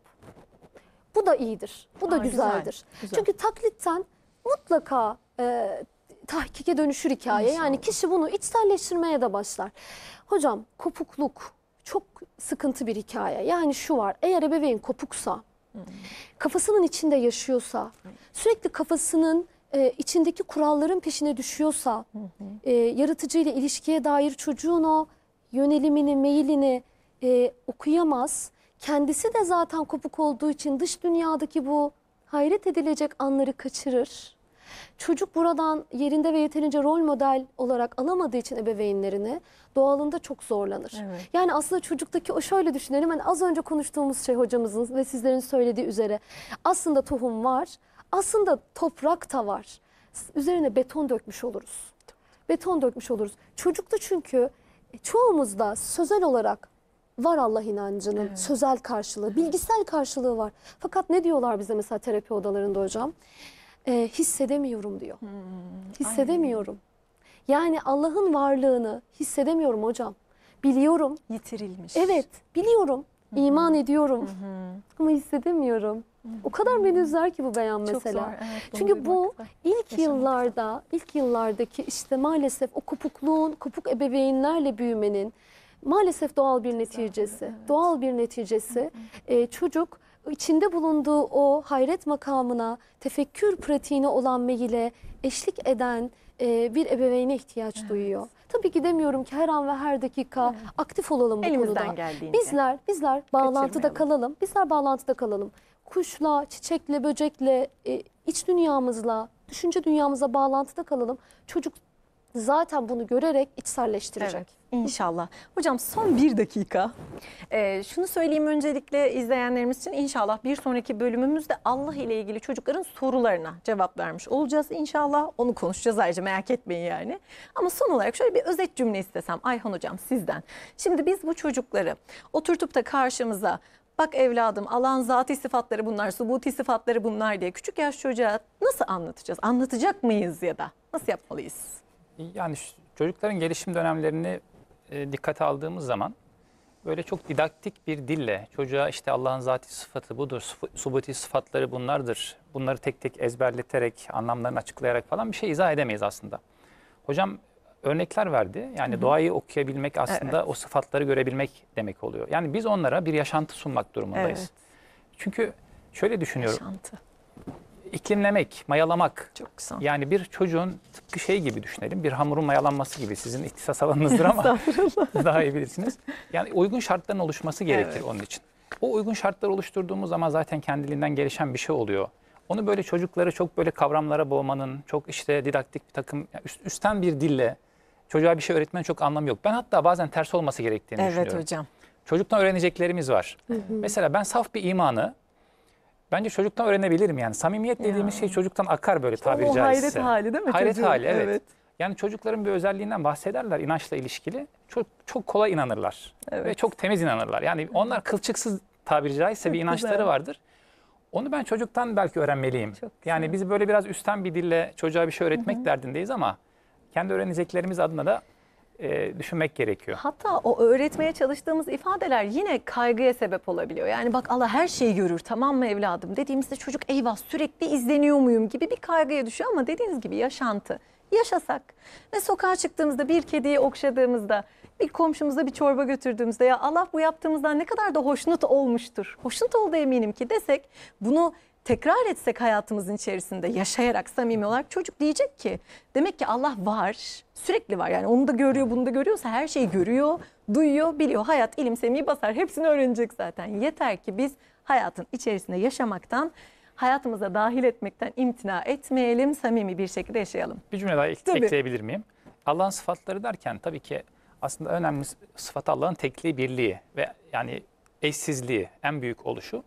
Speaker 2: Bu da iyidir. Bu da Aa, güzeldir. Güzel, güzel. Çünkü taklitten mutlaka e, tahkike dönüşür hikaye. İnşallah. Yani kişi bunu içselleştirmeye de başlar. Hocam kopukluk çok sıkıntı bir hikaye. Yani şu var eğer ebeveyn kopuksa Kafasının içinde yaşıyorsa, sürekli kafasının e, içindeki kuralların peşine düşüyorsa, hmm. e, yaratıcıyla ilişkiye dair çocuğun o yönelimini, meyilini e, okuyamaz. Kendisi de zaten kopuk olduğu için dış dünyadaki bu hayret edilecek anları kaçırır. Çocuk buradan yerinde ve yeterince rol model olarak alamadığı için ebeveynlerini doğalında çok zorlanır. Evet. Yani aslında çocuktaki o şöyle düşünelim hani az önce konuştuğumuz şey hocamızın ve sizlerin söylediği üzere aslında tohum var aslında toprak da var üzerine beton dökmüş oluruz. Beton dökmüş oluruz. Çocukta çünkü e, çoğumuzda sözel olarak var Allah inancının evet. sözel karşılığı, bilgisel karşılığı var. Fakat ne diyorlar bize mesela terapi odalarında hocam? e, hissedemiyorum diyor. Hmm, hissedemiyorum. Aynen. Yani Allah'ın varlığını hissedemiyorum hocam. Biliyorum.
Speaker 1: Yitirilmiş.
Speaker 2: Evet biliyorum. Hı -hı. İman ediyorum. Hı -hı. Ama hissedemiyorum. Hı -hı. O kadar beni üzer ki bu beyan Çok mesela. Zor, evet, Çünkü bu ilk yıllarda, ilk yıllardaki işte maalesef o kopukluğun, kopuk ebeveynlerle büyümenin maalesef doğal bir neticesi. Evet. Doğal bir neticesi. E, çocuk içinde bulunduğu o hayret makamına, tefekkür pratiğine olan meyile eşlik eden e, bir ebeveyne ihtiyaç evet. duyuyor. Tabii ki demiyorum ki her an ve her dakika evet. aktif olalım bu Elimizden konuda. Geldiğince. Bizler bizler bağlantıda kalalım. Bizler bağlantıda kalalım. Kuşla, çiçekle, böcekle, e, iç dünyamızla, düşünce dünyamızla bağlantıda kalalım. Çocuk zaten bunu görerek içselleştirecek. Evet. İnşallah.
Speaker 1: Hocam son bir dakika. Ee, şunu söyleyeyim öncelikle izleyenlerimiz için inşallah bir sonraki bölümümüzde Allah ile ilgili çocukların sorularına cevap vermiş olacağız inşallah. Onu konuşacağız ayrıca merak etmeyin yani. Ama son olarak şöyle bir özet cümle istesem Ayhan hocam sizden. Şimdi biz bu çocukları oturtup da karşımıza bak evladım alan zatî sıfatları bunlar, subuti sıfatları bunlar diye küçük yaş çocuğa nasıl anlatacağız? Anlatacak mıyız ya da nasıl yapmalıyız?
Speaker 3: yani çocukların gelişim dönemlerini e, dikkate aldığımız zaman böyle çok didaktik bir dille çocuğa işte Allah'ın zati sıfatı budur, subuti sıfatları bunlardır. Bunları tek tek ezberleterek, anlamlarını açıklayarak falan bir şey izah edemeyiz aslında. Hocam örnekler verdi. Yani Hı-hı. doğayı okuyabilmek aslında evet. o sıfatları görebilmek demek oluyor. Yani biz onlara bir yaşantı sunmak durumundayız. Evet. Çünkü şöyle düşünüyorum. Yaşantı iklimlemek, mayalamak. Çok güzel. Yani bir çocuğun tıpkı şey gibi düşünelim. Bir hamurun mayalanması gibi sizin ihtisas alanınızdır ama *laughs* *laughs* daha iyi bilirsiniz. Yani uygun şartların oluşması gerekir evet. onun için. O uygun şartlar oluşturduğumuz zaman zaten kendiliğinden gelişen bir şey oluyor. Onu böyle çocukları çok böyle kavramlara boğmanın, çok işte didaktik bir takım üst, üstten bir dille çocuğa bir şey öğretmenin çok anlamı yok. Ben hatta bazen ters olması gerektiğini evet, düşünüyorum. Evet hocam. Çocuktan öğreneceklerimiz var. Hı hı. Mesela ben saf bir imanı Bence çocuktan öğrenebilirim yani. Samimiyet dediğimiz şey çocuktan akar böyle tabiri caizse. hayret hali değil mi? Hayret Çocuğun, hali evet. evet. Yani çocukların bir özelliğinden bahsederler inançla ilişkili. Çok çok kolay inanırlar evet. ve çok temiz inanırlar. Yani onlar kılçıksız tabiri caizse çok bir inançları güzel. vardır. Onu ben çocuktan belki öğrenmeliyim. Çok yani güzel. biz böyle biraz üstten bir dille çocuğa bir şey öğretmek Hı-hı. derdindeyiz ama kendi öğreneceklerimiz adına da e, düşünmek gerekiyor.
Speaker 1: Hatta o öğretmeye çalıştığımız ifadeler yine kaygıya sebep olabiliyor. Yani bak Allah her şeyi görür tamam mı evladım dediğimizde çocuk eyvah sürekli izleniyor muyum gibi bir kaygıya düşüyor ama dediğiniz gibi yaşantı. Yaşasak ve sokağa çıktığımızda bir kediyi okşadığımızda bir komşumuza bir çorba götürdüğümüzde ya Allah bu yaptığımızdan ne kadar da hoşnut olmuştur. Hoşnut oldu eminim ki desek bunu tekrar etsek hayatımızın içerisinde yaşayarak samimi olarak çocuk diyecek ki demek ki Allah var sürekli var yani onu da görüyor bunu da görüyorsa her şeyi görüyor duyuyor biliyor hayat ilim semiyi basar hepsini öğrenecek zaten yeter ki biz hayatın içerisinde yaşamaktan hayatımıza dahil etmekten imtina etmeyelim samimi bir şekilde
Speaker 3: yaşayalım. Bir cümle daha ek ekleyebilir miyim? Allah'ın sıfatları derken tabii ki aslında önemli sıfat Allah'ın tekliği birliği ve yani eşsizliği en büyük oluşu.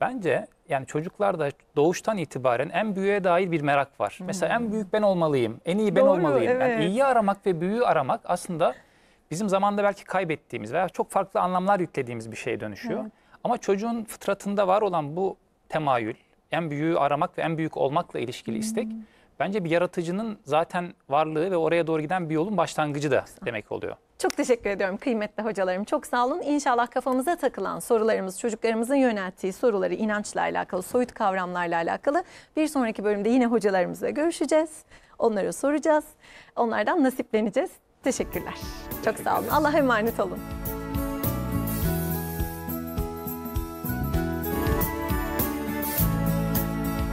Speaker 3: Bence yani çocuklarda doğuştan itibaren en büyüğe dair bir merak var. Hmm. Mesela en hmm. büyük ben olmalıyım, en iyi ben Doğru, olmalıyım. Evet. Yani iyiyi aramak ve büyüğü aramak aslında bizim zamanda belki kaybettiğimiz veya çok farklı anlamlar yüklediğimiz bir şeye dönüşüyor. Evet. Ama çocuğun fıtratında var olan bu temayül, en büyüğü aramak ve en büyük olmakla ilişkili hmm. istek bence bir yaratıcının zaten varlığı ve oraya doğru giden bir yolun başlangıcı da demek oluyor.
Speaker 1: Çok teşekkür ediyorum kıymetli hocalarım. Çok sağ olun. İnşallah kafamıza takılan sorularımız, çocuklarımızın yönelttiği soruları inançla alakalı, soyut kavramlarla alakalı bir sonraki bölümde yine hocalarımızla görüşeceğiz. Onlara soracağız. Onlardan nasipleneceğiz. Teşekkürler. Çok sağ olun. Allah'a emanet olun.